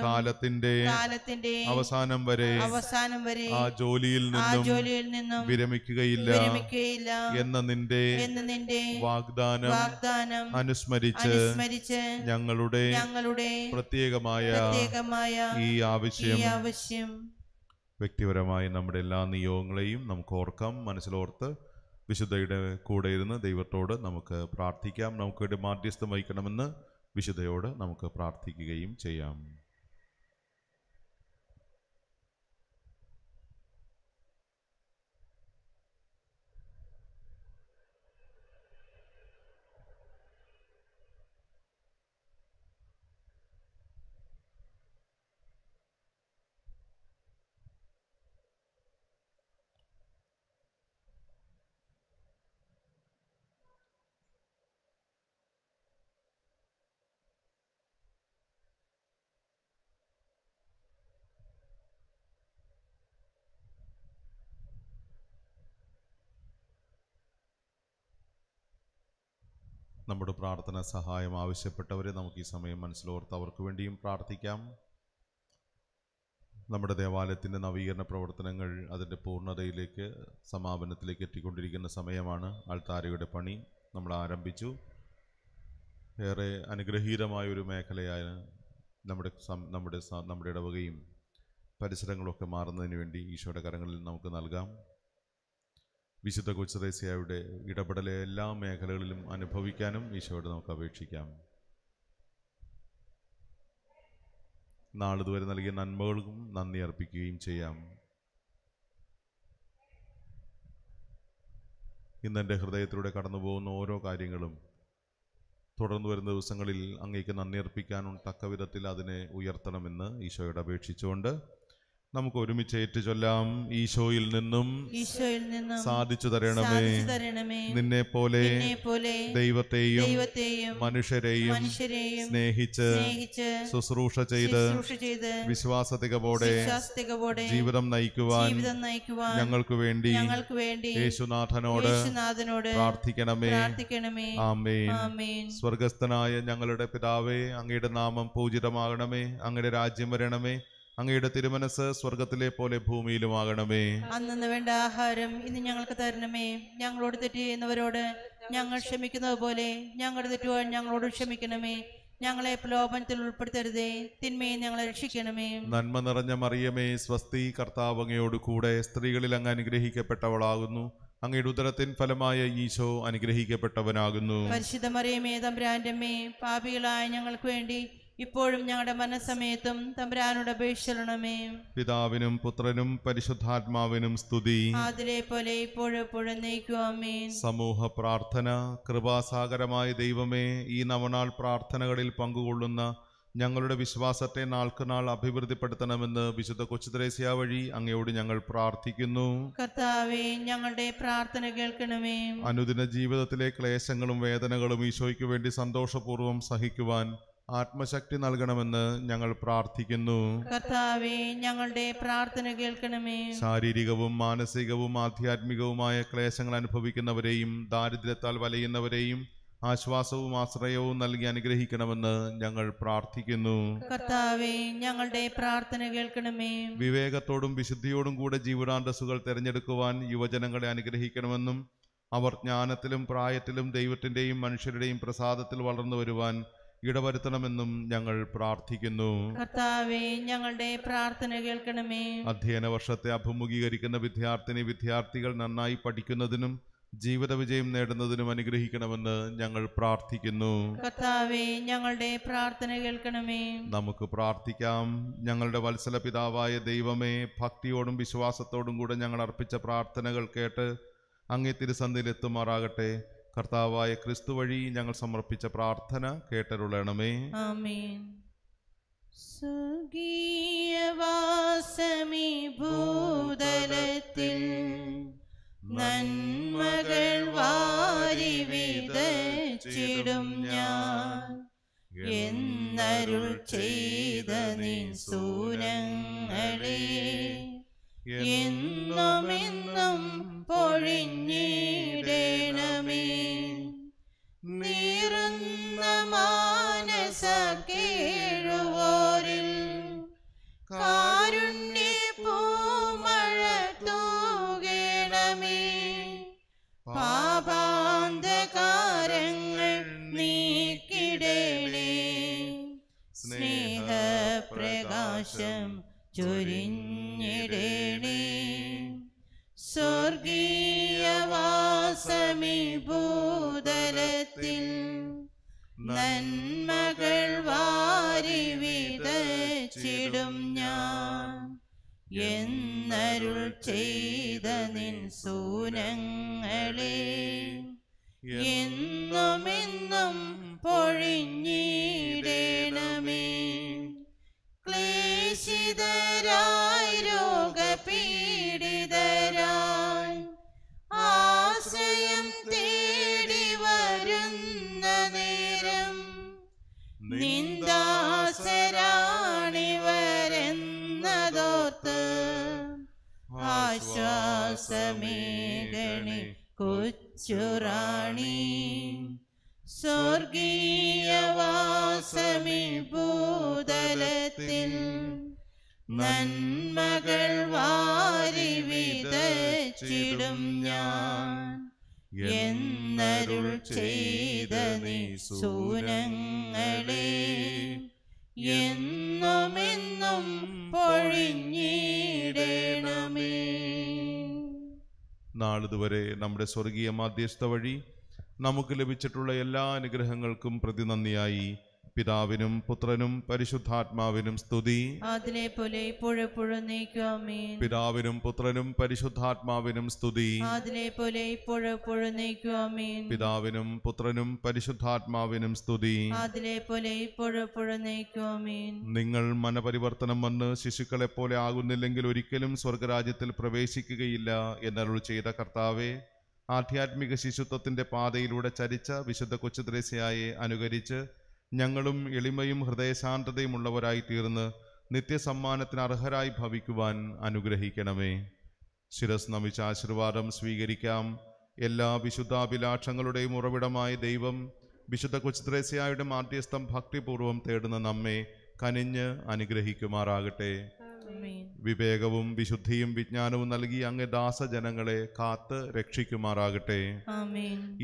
കാലത്തിന്റെ അവസാനം വരെ അവസാനം വരെ ആ ജോലിയിൽ നിന്നും വിരമിക്കുകയില്ല എന്ന നിന്റെ നിന്റെ വാഗ്ദാനം അനുസ്മരിച്ച് ഞങ്ങളുടെ പ്രത്യേകമായ ഈ ആവശ്യം വ്യക്തിപരമായ നമ്മുടെ എല്ലാ നിയോഗങ്ങളെയും നമുക്ക് ഓർക്കാം മനസ്സിലോർത്ത് വിശുദ്ധയുടെ കൂടെ ഇരുന്ന് ദൈവത്തോട് നമുക്ക് പ്രാർത്ഥിക്കാം നമുക്ക് വേണ്ടി മാധ്യസ്ഥം വഹിക്കണമെന്ന് വിശുദ്ധയോട് നമുക്ക് പ്രാർത്ഥിക്കുകയും ചെയ്യാം നമ്മുടെ പ്രാർത്ഥന സഹായം ആവശ്യപ്പെട്ടവരെ നമുക്ക് ഈ സമയം മനസ്സിലോർത്ത് അവർക്ക് വേണ്ടിയും പ്രാർത്ഥിക്കാം നമ്മുടെ ദേവാലയത്തിൻ്റെ നവീകരണ പ്രവർത്തനങ്ങൾ അതിൻ്റെ പൂർണ്ണതയിലേക്ക് സമാപനത്തിലേക്ക് എത്തിക്കൊണ്ടിരിക്കുന്ന സമയമാണ് ആൾത്താരയുടെ പണി നമ്മൾ ആരംഭിച്ചു ഏറെ അനുഗ്രഹീതമായ ഒരു മേഖലയായ നമ്മുടെ നമ്മുടെ നമ്മുടെ ഇടവകയും പരിസരങ്ങളൊക്കെ മാറുന്നതിന് വേണ്ടി ഈശോയുടെ കരങ്ങളിൽ നമുക്ക് നൽകാം വിശുദ്ധ കൊച്ചുറേസ്യയുടെ ഇടപെടലെ എല്ലാ മേഖലകളിലും അനുഭവിക്കാനും ഈശോയോട് നമുക്ക് അപേക്ഷിക്കാം നാളിതുവരെ നൽകിയ നന്മകൾക്കും നന്ദി അർപ്പിക്കുകയും ചെയ്യാം ഇന്ന് എൻ്റെ ഹൃദയത്തിലൂടെ കടന്നു പോകുന്ന ഓരോ കാര്യങ്ങളും തുടർന്നു വരുന്ന ദിവസങ്ങളിൽ അങ്ങേക്ക് നന്ദി അർപ്പിക്കാനും തക്ക വിധത്തിൽ അതിനെ ഉയർത്തണമെന്ന് ഈശോയോട് അപേക്ഷിച്ചുകൊണ്ട് നമുക്ക് ഒരുമിച്ച് ഏറ്റുചൊല്ലാം ചൊല്ലാം ഈശോയിൽ നിന്നും ഈശോയിൽ നിന്നും സാധിച്ചു തരണമേ നിന്നെ പോലെ ദൈവത്തെയും മനുഷ്യരെയും മനുഷ്യരെയും സ്നേഹിച്ച് ശുശ്രൂഷ ചെയ്ത് വിശ്വാസതികവോടെ ജീവിതം നയിക്കുവാൻ ജീവിതം നയിക്കുവാൻ ഞങ്ങൾക്ക് വേണ്ടി ഞങ്ങൾക്ക് വേണ്ടി യേശുനാഥനോട് യേശുനാഥനോട് പ്രാർത്ഥിക്കണമേ പ്രാർത്ഥിക്കണമേ ആമേൻ ആമേൻ സ്വർഗസ്ഥനായ ഞങ്ങളുടെ പിതാവേ അങ്ങയുടെ നാമം പൂജിതമാകണമേ അങ്ങയുടെ രാജ്യം വരണമേ അങ്ങയുടെ തിരുമനസ് സ്വർഗത്തിലെ പോലെ ഭൂമിയിലും ആകണമേ അന്ന് വേണ്ട ആഹാരം ഇന്ന് ഞങ്ങൾക്ക് തരണമേ ഞങ്ങളോട് തെറ്റ് ചെയ്യുന്നവരോട് ഞങ്ങൾ ക്ഷമിക്കുന്നത് പോലെ ഞങ്ങളുടെ തെറ്റുവാൻ ഞങ്ങളോട് ക്ഷമിക്കണമേ ഞങ്ങളെ പ്രലോഭനത്തിൽ ഉൾപ്പെടുത്തരുതേ തിന്മയെ ഞങ്ങളെ രക്ഷിക്കണമേ നന്മ നിറഞ്ഞ മറിയമേ സ്വസ്തി കർത്താവ് അങ്ങയോട് കൂടെ സ്ത്രീകളിൽ അങ്ങ് അനുഗ്രഹിക്കപ്പെട്ടവളാകുന്നു അങ്ങയുടെ ഉദരത്തിൻ ഫലമായ ഈശോ അനുഗ്രഹിക്കപ്പെട്ടവനാകുന്നു പരിശുദ്ധ മറിയമേ തമ്പുരാൻ്റെ പാപികളായ ഞങ്ങൾക്ക് വേണ്ടി ഇപ്പോഴും ഞങ്ങളുടെ മനസ്സമയത്തും തമ്പുരാനോട് അപേക്ഷിച്ചണമേ പിതാവിനും പുത്രനും പരിശുദ്ധാത്മാവിനും സ്തുതി അതിലെ പോലെ ഇപ്പോഴെപ്പോഴും നയിക്കുവാമേ സമൂഹ പ്രാർത്ഥന കൃപാസാഗരമായ ദൈവമേ ഈ നവനാൾ പ്രാർത്ഥനകളിൽ പങ്കുകൊള്ളുന്ന ഞങ്ങളുടെ വിശ്വാസത്തെ നാൾക്കുനാൾ അഭിവൃദ്ധിപ്പെടുത്തണമെന്ന് വിശുദ്ധ കൊച്ചുത്രേസ്യ വഴി അങ്ങയോട് ഞങ്ങൾ പ്രാർത്ഥിക്കുന്നു കർത്താവേ ഞങ്ങളുടെ പ്രാർത്ഥന കേൾക്കണമേ അനുദിന ജീവിതത്തിലെ ക്ലേശങ്ങളും വേദനകളും ഈശോയ്ക്ക് വേണ്ടി സന്തോഷപൂർവ്വം സഹിക്കുവാൻ ആത്മശക്തി നൽകണമെന്ന് ഞങ്ങൾ പ്രാർത്ഥിക്കുന്നു കർത്താവേ ഞങ്ങളുടെ പ്രാർത്ഥന കേൾക്കണമേ ശാരീരികവും മാനസികവും ആധ്യാത്മികവുമായ ക്ലേശങ്ങൾ അനുഭവിക്കുന്നവരെയും ദാരിദ്ര്യത്താൽ വലയുന്നവരെയും ആശ്വാസവും ആശ്രയവും നൽകി അനുഗ്രഹിക്കണമെന്ന് ഞങ്ങൾ പ്രാർത്ഥിക്കുന്നു കർത്താവേ ഞങ്ങളുടെ പ്രാർത്ഥന കേൾക്കണമേ വിവേകത്തോടും വിശുദ്ധിയോടും കൂടെ ജീവിതാന്തസ്സുകൾ തിരഞ്ഞെടുക്കുവാൻ യുവജനങ്ങളെ അനുഗ്രഹിക്കണമെന്നും അവർ ജ്ഞാനത്തിലും പ്രായത്തിലും ദൈവത്തിന്റെയും മനുഷ്യരുടെയും പ്രസാദത്തിൽ വളർന്നു വരുവാൻ ഇടവരുത്തണമെന്നും ഞങ്ങൾ പ്രാർത്ഥിക്കുന്നു കർത്താവേ ഞങ്ങളുടെ പ്രാർത്ഥന കേൾക്കണമേ അധ്യയന വർഷത്തെ അഭിമുഖീകരിക്കുന്ന വിദ്യാർത്ഥിനി വിദ്യാർത്ഥികൾ നന്നായി പഠിക്കുന്നതിനും ജീവിത വിജയം നേടുന്നതിനും അനുഗ്രഹിക്കണമെന്ന് ഞങ്ങൾ പ്രാർത്ഥിക്കുന്നു കർത്താവേ ഞങ്ങളുടെ പ്രാർത്ഥന കേൾക്കണമേ നമുക്ക് പ്രാർത്ഥിക്കാം ഞങ്ങളുടെ വത്സല പിതാവായ ദൈവമേ ഭക്തിയോടും വിശ്വാസത്തോടും കൂടെ ഞങ്ങൾ അർപ്പിച്ച പ്രാർത്ഥനകൾ കേട്ട് അങ്ങേ തിരുസന്ധിയിലെത്തുമാറാകട്ടെ എത്തുമാറാകട്ടെ കർത്താവായ ക്രിസ്തു വഴി ഞങ്ങൾ സമർപ്പിച്ച പ്രാർത്ഥന കേട്ടരുളണമേ സുഗീയവാസമേ ഭൂതലത്തിൽ നന്മകൾ വാരി വിതച്ചിടും ഞാൻ എന്നരുൾ ചെയ്ത നീ സൂരങ്ങളെ എന്നും എന്നും പൊഴിഞ്ഞിട പാശം ചൊരിഞ്ഞിടേണേ സ്വർഗീയവാസമീ ഭൂതലത്തിൽ നന്മകൾ വാരി വിതച്ചിടും ഞാൻ എന്നരുൾ ചെയ്ത നിൻ സൂനങ്ങളെ എന്ന വാസമേകണേ കൊച്ചുറാണി സ്വർഗീയ ഭൂതലത്തിൽ നന്മകൾ വാരി വിതച്ചിടും ഞാൻ എന്നരുൾ ചെയ്ത നീ സൂനങ്ങളെ എന്നും പൊഴിഞ്ഞിടണം നാളിതുവരെ നമ്മുടെ സ്വർഗീയ മാധ്യസ്ഥ വഴി നമുക്ക് ലഭിച്ചിട്ടുള്ള എല്ലാ അനുഗ്രഹങ്ങൾക്കും നന്ദിയായി പിതാവിനും പുത്രനും പരിശുദ്ധാത്മാവിനും സ്തുതി അതിലെ പോലെ ഇപ്പോഴെപ്പോഴും പിതാവിനും പുത്രനും പരിശുദ്ധാത്മാവിനും സ്തുതി അതിലെ പോലെ ഇപ്പോഴെപ്പോഴും പിതാവിനും പുത്രനും പരിശുദ്ധാത്മാവിനും സ്തുതി അതിലെ പോലെ ഇപ്പോഴെപ്പോഴും നിങ്ങൾ മനപരിവർത്തനം വന്ന് ശിശുക്കളെ പോലെ ആകുന്നില്ലെങ്കിൽ ഒരിക്കലും സ്വർഗരാജ്യത്തിൽ പ്രവേശിക്കുകയില്ല എന്നരുൾ ചെയ്ത കർത്താവെ ആധ്യാത്മിക ശിശുത്വത്തിന്റെ പാതയിലൂടെ ചരിച്ച വിശുദ്ധ കൊച്ചുദ്രേസയായെ അനുകരിച്ച് ഞങ്ങളും എളിമയും ഹൃദയശാന്തതയുമുള്ളവരായി തീർന്ന് നിത്യസമ്മാനത്തിന് അർഹരായി ഭവിക്കുവാൻ അനുഗ്രഹിക്കണമേ ശിരസ് നമിച്ച ആശീർവാദം സ്വീകരിക്കാം എല്ലാ വിശുദ്ധാഭിലാഷങ്ങളുടെയും ഉറവിടമായ ദൈവം വിശുദ്ധ കൊച്ചുത്രേസ്യായുടെ മാധ്യസ്ഥം ഭക്തിപൂർവ്വം തേടുന്ന നമ്മെ കനിഞ്ഞ് അനുഗ്രഹിക്കുമാറാകട്ടെ വിവേകവും വിശുദ്ധിയും വിജ്ഞാനവും നൽകി അങ്ങ് ദാസജനങ്ങളെ കാത്ത് രക്ഷിക്കുമാറാകട്ടെ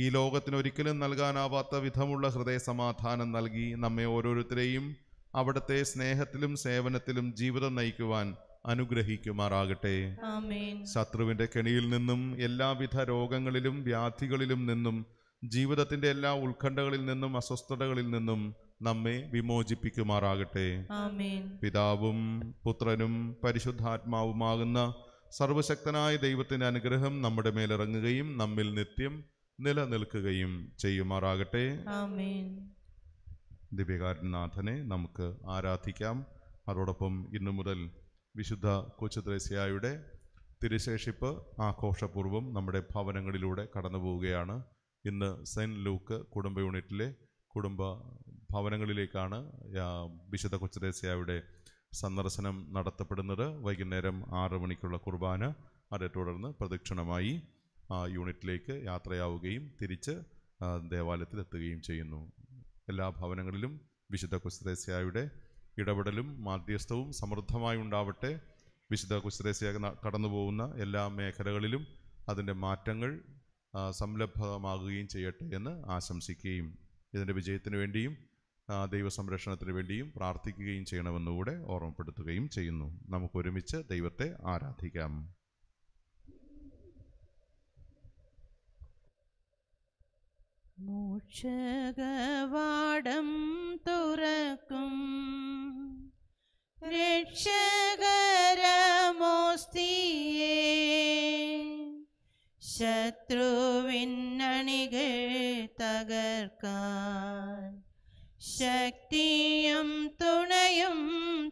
ഈ ലോകത്തിന് ഒരിക്കലും നൽകാനാവാത്ത വിധമുള്ള ഹൃദയ സമാധാനം നൽകി നമ്മെ ഓരോരുത്തരെയും അവിടുത്തെ സ്നേഹത്തിലും സേവനത്തിലും ജീവിതം നയിക്കുവാൻ അനുഗ്രഹിക്കുമാറാകട്ടെ ശത്രുവിന്റെ കെണിയിൽ നിന്നും എല്ലാവിധ രോഗങ്ങളിലും വ്യാധികളിലും നിന്നും ജീവിതത്തിന്റെ എല്ലാ ഉത്കണ്ഠകളിൽ നിന്നും അസ്വസ്ഥതകളിൽ നിന്നും നമ്മെ വിമോചിപ്പിക്കുമാറാകട്ടെ പിതാവും പുത്രനും പരിശുദ്ധാത്മാവുമാകുന്ന സർവശക്തനായ ദൈവത്തിന്റെ അനുഗ്രഹം നമ്മുടെ മേലിറങ്ങുകയും നമ്മിൽ നിത്യം നിലനിൽക്കുകയും ചെയ്യുമാറാകട്ടെ ദിവ്യകാരനാഥനെ നമുക്ക് ആരാധിക്കാം അതോടൊപ്പം ഇന്നു മുതൽ വിശുദ്ധ കൊച്ചുത്രേസ്യായുടെ തിരുശേഷിപ്പ് ആഘോഷപൂർവ്വം നമ്മുടെ ഭവനങ്ങളിലൂടെ കടന്നു പോവുകയാണ് ഇന്ന് സെൻറ്റ് ലൂക്ക് കുടുംബ യൂണിറ്റിലെ കുടുംബ ഭവനങ്ങളിലേക്കാണ് വിശുദ്ധ കൊച്ചുദേശയുടെ സന്ദർശനം നടത്തപ്പെടുന്നത് വൈകുന്നേരം ആറ് മണിക്കുള്ള കുർബാന അതേ തുടർന്ന് പ്രദക്ഷിണമായി യൂണിറ്റിലേക്ക് യാത്രയാവുകയും തിരിച്ച് ദേവാലയത്തിൽ എത്തുകയും ചെയ്യുന്നു എല്ലാ ഭവനങ്ങളിലും വിശുദ്ധ കുസ്ത്രേസ്യായുടെ ഇടപെടലും മാധ്യസ്ഥവും സമൃദ്ധമായി ഉണ്ടാവട്ടെ വിശുദ്ധ കുസ്ത്രേസ്യ കടന്നു പോകുന്ന എല്ലാ മേഖലകളിലും അതിൻ്റെ മാറ്റങ്ങൾ സംലംഭമാകുകയും ചെയ്യട്ടെ എന്ന് ആശംസിക്കുകയും ഇതിൻ്റെ വിജയത്തിന് വേണ്ടിയും സംരക്ഷണത്തിന് വേണ്ടിയും പ്രാർത്ഥിക്കുകയും ചെയ്യണമെന്നുകൂടെ ഓർമ്മപ്പെടുത്തുകയും ചെയ്യുന്നു നമുക്ക് ഒരുമിച്ച് ദൈവത്തെ ആരാധിക്കാം മോക്ഷകവാടം തുറക്കും രക്ഷകരമോസ്തിയേ ശത്രുവിൻ അണികൾ തകർക്കാൻ ശക്തിയും തുണയും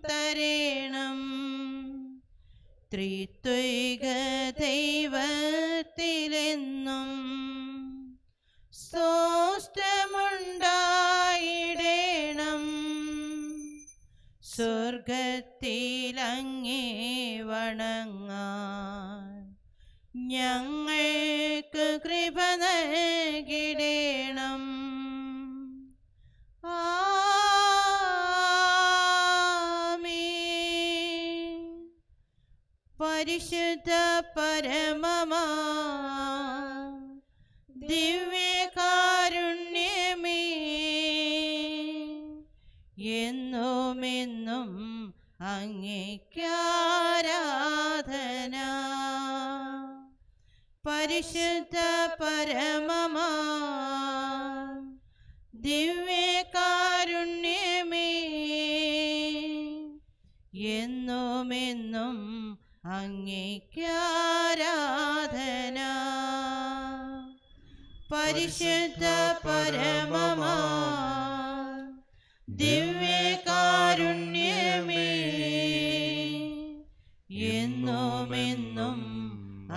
തരേണം ത്രിത്വൈക ദൈവത്തിലെന്നും സോഷ്ടമുണ്ടായിടേണം സ്വർഗത്തിലങ്ങേ വണങ്ങാൻ ഞങ്ങൾക്ക് കൃപ നൽകിടേണം പരിശുദ്ധ പരമമാ ദിവ്യകാരുണ്യമേ എന്നുമെന്നും അങ്ങിക്കാരാധന പരിശുദ്ധ പരമ അങ്ങേക്കാരാധന പരിശുദ്ധ പരമമാ ദിവ്യകാരുണ്യമേ എന്നും എന്നുമെന്നും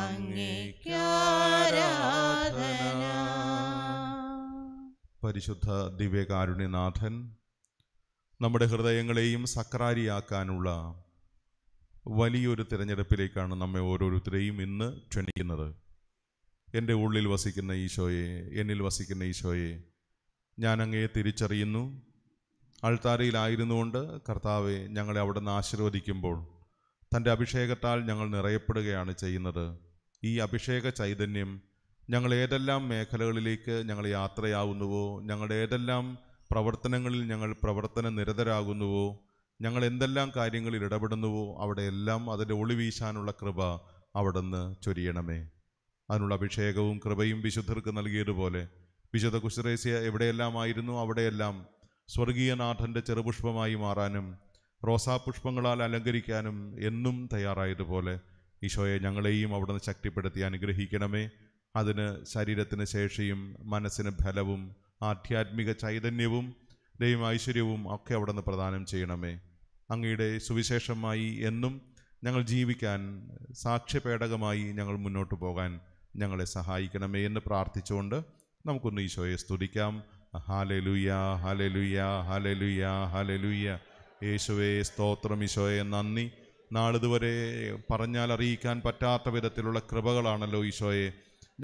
അങ്ങേക്കാരാധന പരിശുദ്ധ ദിവ്യകാരുണ്യനാഥൻ നമ്മുടെ ഹൃദയങ്ങളെയും സക്രാരിയാക്കാനുള്ള വലിയൊരു തിരഞ്ഞെടുപ്പിലേക്കാണ് നമ്മെ ഓരോരുത്തരെയും ഇന്ന് ക്ഷണിക്കുന്നത് എൻ്റെ ഉള്ളിൽ വസിക്കുന്ന ഈശോയെ എന്നിൽ വസിക്കുന്ന ഈശോയെ ഞാൻ അങ്ങയെ തിരിച്ചറിയുന്നു അൾത്താരയിലായിരുന്നുകൊണ്ട് കർത്താവെ ഞങ്ങളെ അവിടെ നിന്ന് ആശീർവദിക്കുമ്പോൾ തൻ്റെ അഭിഷേകത്താൽ ഞങ്ങൾ നിറയപ്പെടുകയാണ് ചെയ്യുന്നത് ഈ അഭിഷേക ചൈതന്യം ഞങ്ങൾ ഏതെല്ലാം മേഖലകളിലേക്ക് ഞങ്ങൾ യാത്രയാവുന്നുവോ ഞങ്ങളുടെ ഏതെല്ലാം പ്രവർത്തനങ്ങളിൽ ഞങ്ങൾ പ്രവർത്തന നിരതരാകുന്നുവോ ഞങ്ങൾ എന്തെല്ലാം കാര്യങ്ങളിൽ ഇടപെടുന്നുവോ അവിടെയെല്ലാം അതിൻ്റെ ഒളിവീശാനുള്ള കൃപ അവിടുന്ന് ചൊരിയണമേ അതിനുള്ള അഭിഷേകവും കൃപയും വിശുദ്ധർക്ക് നൽകിയതുപോലെ വിശുദ്ധ കുശ്രേസ്യ ആയിരുന്നു അവിടെയെല്ലാം സ്വർഗീയനാഥൻ്റെ ചെറുപുഷ്പമായി മാറാനും റോസാപുഷ്പങ്ങളാൽ അലങ്കരിക്കാനും എന്നും തയ്യാറായതുപോലെ ഈശോയെ ഞങ്ങളെയും അവിടുന്ന് ശക്തിപ്പെടുത്തി അനുഗ്രഹിക്കണമേ അതിന് ശരീരത്തിന് ശേഷിയും മനസ്സിന് ഫലവും ആധ്യാത്മിക ചൈതന്യവും ദൈവം ഐശ്വര്യവും ഒക്കെ അവിടെ നിന്ന് പ്രദാനം ചെയ്യണമേ അങ്ങയുടെ സുവിശേഷമായി എന്നും ഞങ്ങൾ ജീവിക്കാൻ സാക്ഷ്യപേടകമായി ഞങ്ങൾ മുന്നോട്ട് പോകാൻ ഞങ്ങളെ സഹായിക്കണമേ എന്ന് പ്രാർത്ഥിച്ചുകൊണ്ട് നമുക്കൊന്ന് ഈശോയെ സ്തുതിക്കാം ഹാലലുയ ഹാലലുയ ഹാലലുയ ഹാലലുയ യേശുവേ സ്തോത്രം ഈശോയെ നന്ദി നാളിതുവരെ പറഞ്ഞാൽ അറിയിക്കാൻ പറ്റാത്ത വിധത്തിലുള്ള കൃപകളാണല്ലോ ഈശോയെ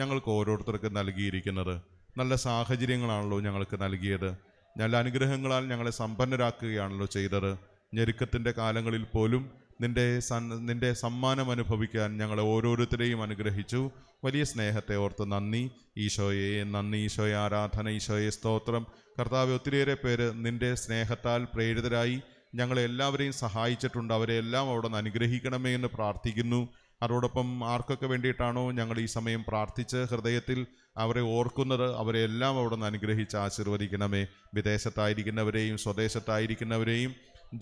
ഞങ്ങൾക്ക് ഓരോരുത്തർക്കും നൽകിയിരിക്കുന്നത് നല്ല സാഹചര്യങ്ങളാണല്ലോ ഞങ്ങൾക്ക് നൽകിയത് നല്ല അനുഗ്രഹങ്ങളാൽ ഞങ്ങളെ സമ്പന്നരാക്കുകയാണല്ലോ ചെയ്തത് ഞെരുക്കത്തിൻ്റെ കാലങ്ങളിൽ പോലും നിന്റെ സൻ നിന്റെ സമ്മാനം അനുഭവിക്കാൻ ഞങ്ങളെ ഓരോരുത്തരെയും അനുഗ്രഹിച്ചു വലിയ സ്നേഹത്തെ ഓർത്ത് നന്ദി ഈശോയെ നന്ദി ഈശോയെ ആരാധന ഈശോയെ സ്തോത്രം കർത്താവ് ഒത്തിരിയേറെ പേര് നിന്റെ സ്നേഹത്താൽ പ്രേരിതരായി ഞങ്ങളെ എല്ലാവരെയും സഹായിച്ചിട്ടുണ്ട് അവരെ എല്ലാം അവിടെ നിന്ന് അനുഗ്രഹിക്കണമേ എന്ന് പ്രാർത്ഥിക്കുന്നു അതോടൊപ്പം ആർക്കൊക്കെ വേണ്ടിയിട്ടാണോ ഞങ്ങൾ ഈ സമയം പ്രാർത്ഥിച്ച് ഹൃദയത്തിൽ അവരെ ഓർക്കുന്നത് അവരെ എല്ലാം അവിടെ നിന്ന് അനുഗ്രഹിച്ച് ആശീർവദിക്കണമേ വിദേശത്തായിരിക്കുന്നവരെയും സ്വദേശത്തായിരിക്കുന്നവരെയും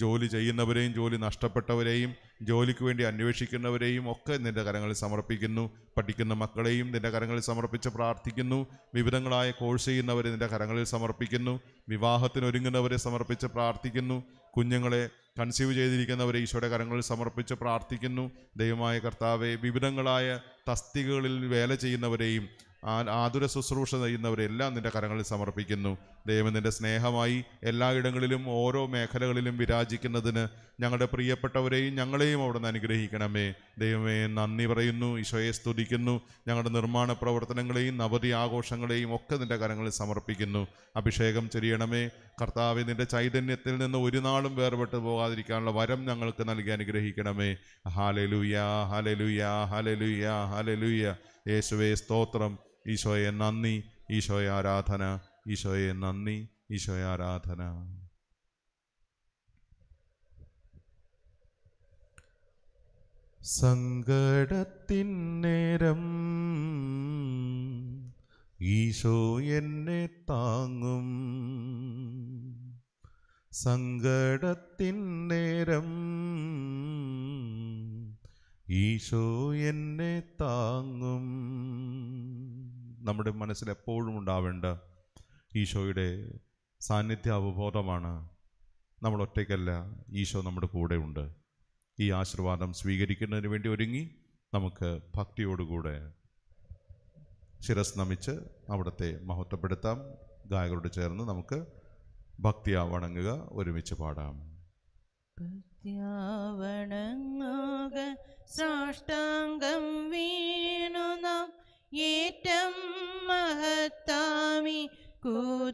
ജോലി ചെയ്യുന്നവരെയും ജോലി നഷ്ടപ്പെട്ടവരെയും ജോലിക്ക് വേണ്ടി അന്വേഷിക്കുന്നവരെയും ഒക്കെ നിൻ്റെ കരങ്ങളിൽ സമർപ്പിക്കുന്നു പഠിക്കുന്ന മക്കളെയും നിൻ്റെ കരങ്ങളിൽ സമർപ്പിച്ച് പ്രാർത്ഥിക്കുന്നു വിവിധങ്ങളായ കോഴ്സ് ചെയ്യുന്നവരെ നിൻ്റെ കരങ്ങളിൽ സമർപ്പിക്കുന്നു വിവാഹത്തിനൊരുങ്ങുന്നവരെ സമർപ്പിച്ച് പ്രാർത്ഥിക്കുന്നു കുഞ്ഞുങ്ങളെ കൺസീവ് ചെയ്തിരിക്കുന്നവരെ ഈശോയുടെ കരങ്ങളിൽ സമർപ്പിച്ച് പ്രാർത്ഥിക്കുന്നു ദൈവമായ കർത്താവെ വിവിധങ്ങളായ തസ്തികകളിൽ വേല ചെയ്യുന്നവരെയും ആ ആതുര ശുശ്രൂഷ ചെയ്യുന്നവരെല്ലാം നിന്റെ കരങ്ങളിൽ സമർപ്പിക്കുന്നു ദൈവം നിന്റെ സ്നേഹമായി എല്ലായിടങ്ങളിലും ഓരോ മേഖലകളിലും വിരാജിക്കുന്നതിന് ഞങ്ങളുടെ പ്രിയപ്പെട്ടവരെയും ഞങ്ങളെയും അവിടെ നിന്ന് അനുഗ്രഹിക്കണമേ ദൈവമേ നന്ദി പറയുന്നു ഈശോയെ സ്തുതിക്കുന്നു ഞങ്ങളുടെ നിർമ്മാണ പ്രവർത്തനങ്ങളെയും നവതി ആഘോഷങ്ങളെയും ഒക്കെ നിന്റെ കരങ്ങളിൽ സമർപ്പിക്കുന്നു അഭിഷേകം ചെയ്യണമേ കർത്താവ് നിന്റെ ചൈതന്യത്തിൽ നിന്ന് ഒരു നാളും വേർപെട്ട് പോകാതിരിക്കാനുള്ള വരം ഞങ്ങൾക്ക് നൽകി അനുഗ്രഹിക്കണമേ ഹാലലുയാ ഹാലലുയ ഹാലലുയ ഹാലലുയ യേശുവേ സ്തോത്രം ഈശോയെ നന്ദി ഈശോയെ ആരാധന ഈശോയെ നന്ദി ഈശോയെ ആരാധന സങ്കടത്തിൻ നേരം ഈശോ എന്നെ താങ്ങും സങ്കടത്തിൻ നേരം ഈശോ എന്നെ താങ്ങും നമ്മുടെ മനസ്സിൽ എപ്പോഴും ഉണ്ടാവേണ്ട ഈശോയുടെ സാന്നിധ്യ അവബോധമാണ് നമ്മൾ ഒറ്റയ്ക്കല്ല ഈശോ നമ്മുടെ കൂടെയുണ്ട് ഈ ആശീർവാദം സ്വീകരിക്കുന്നതിന് വേണ്ടി ഒരുങ്ങി നമുക്ക് ഭക്തിയോടുകൂടെ ശിരസ് നമിച്ച് അവിടുത്തെ മഹത്വപ്പെടുത്താം ഗായകരോട് ചേർന്ന് നമുക്ക് ഭക്തിയ വണങ്ങുക ഒരുമിച്ച് പാടാം ഭക്തിയാവണങ്ങുക സാഷ്ടാംഗം വീണു നാം एतं महतामि कोदाशये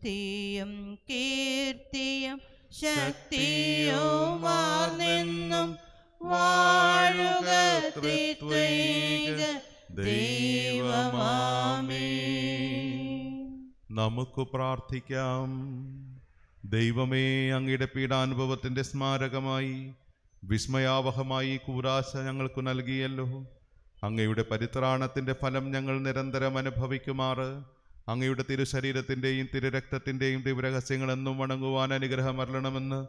സ്തുതിയും കീർത്തിയും ശക്തിയുമാർ നിന്നും വാഴുക ത്രിത്വൈക ദൈവമാമേ നമുക്ക് പ്രാർത്ഥിക്കാം ദൈവമേ അങ്ങയുടെ പീഡാനുഭവത്തിൻ്റെ സ്മാരകമായി വിസ്മയാവഹമായി കൂരാശ ഞങ്ങൾക്ക് നൽകിയല്ലോ അങ്ങയുടെ പരിത്രാണത്തിൻ്റെ ഫലം ഞങ്ങൾ നിരന്തരം അനുഭവിക്കുമാറ് അങ്ങയുടെ തിരുശരീരത്തിൻ്റെയും തിരുരക്തത്തിൻ്റെയും ദിവരഹസ്യങ്ങൾ എന്നും വണങ്ങുവാൻ അനുഗ്രഹം അരളണമെന്ന്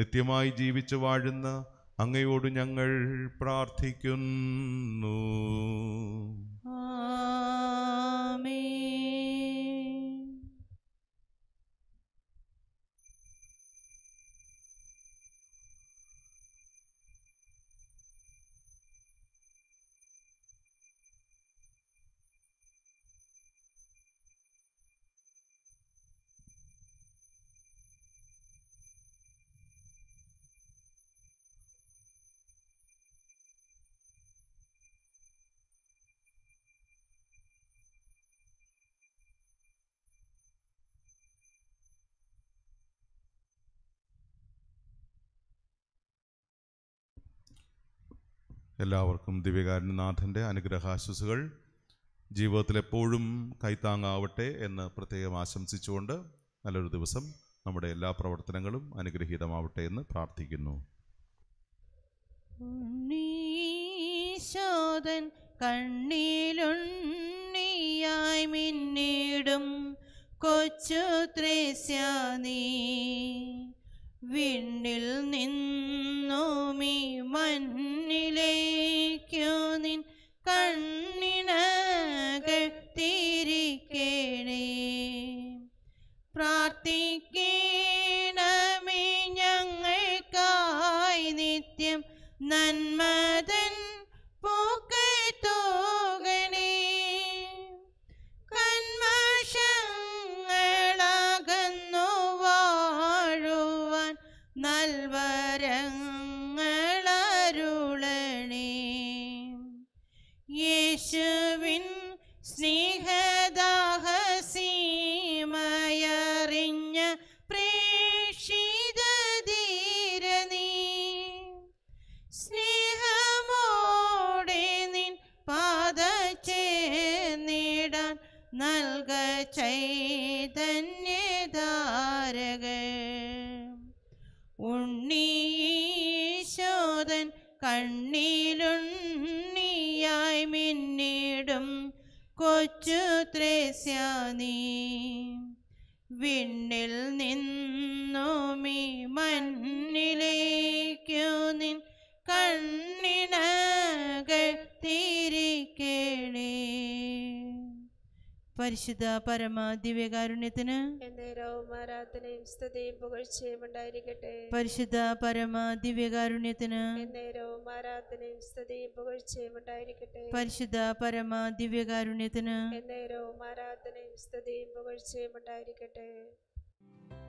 നിത്യമായി ജീവിച്ചു വാഴുന്ന അങ്ങയോട് ഞങ്ങൾ പ്രാർത്ഥിക്കുന്നു എല്ലാവർക്കും ദിവ്യകാരുണ്യനാഥൻ്റെ അനുഗ്രഹാശ്വസുകൾ ജീവിതത്തിൽ എപ്പോഴും കൈത്താങ്ങാവട്ടെ എന്ന് പ്രത്യേകം ആശംസിച്ചുകൊണ്ട് നല്ലൊരു ദിവസം നമ്മുടെ എല്ലാ പ്രവർത്തനങ്ങളും അനുഗ്രഹീതമാവട്ടെ എന്ന് പ്രാർത്ഥിക്കുന്നു കൊച്ചു ത്രേശ്യാനീ വിണ്ണിൽ നിന്നുമീ മണ്ണിലേക്കു നിൻ കണ്ണിനകൾ തിരിക്കണേ പ്രാർത്ഥിക്ക പരിശുദ്ധ പരമ ദിവ്യകാരുണ്യത്തിന് ഉണ്ടായിരിക്കട്ടെ പരിശുദ്ധ പരമ ദിവ്യകാരുണ്യത്തിന് ഉണ്ടായിരിക്കട്ടെ പരിശുദ്ധ പരമ ദിവ്യകാരുണ്യത്തിന് ആരാധനയും സ്തുതിയും പുകഴ്ചയും ഉണ്ടായിരിക്കട്ടെ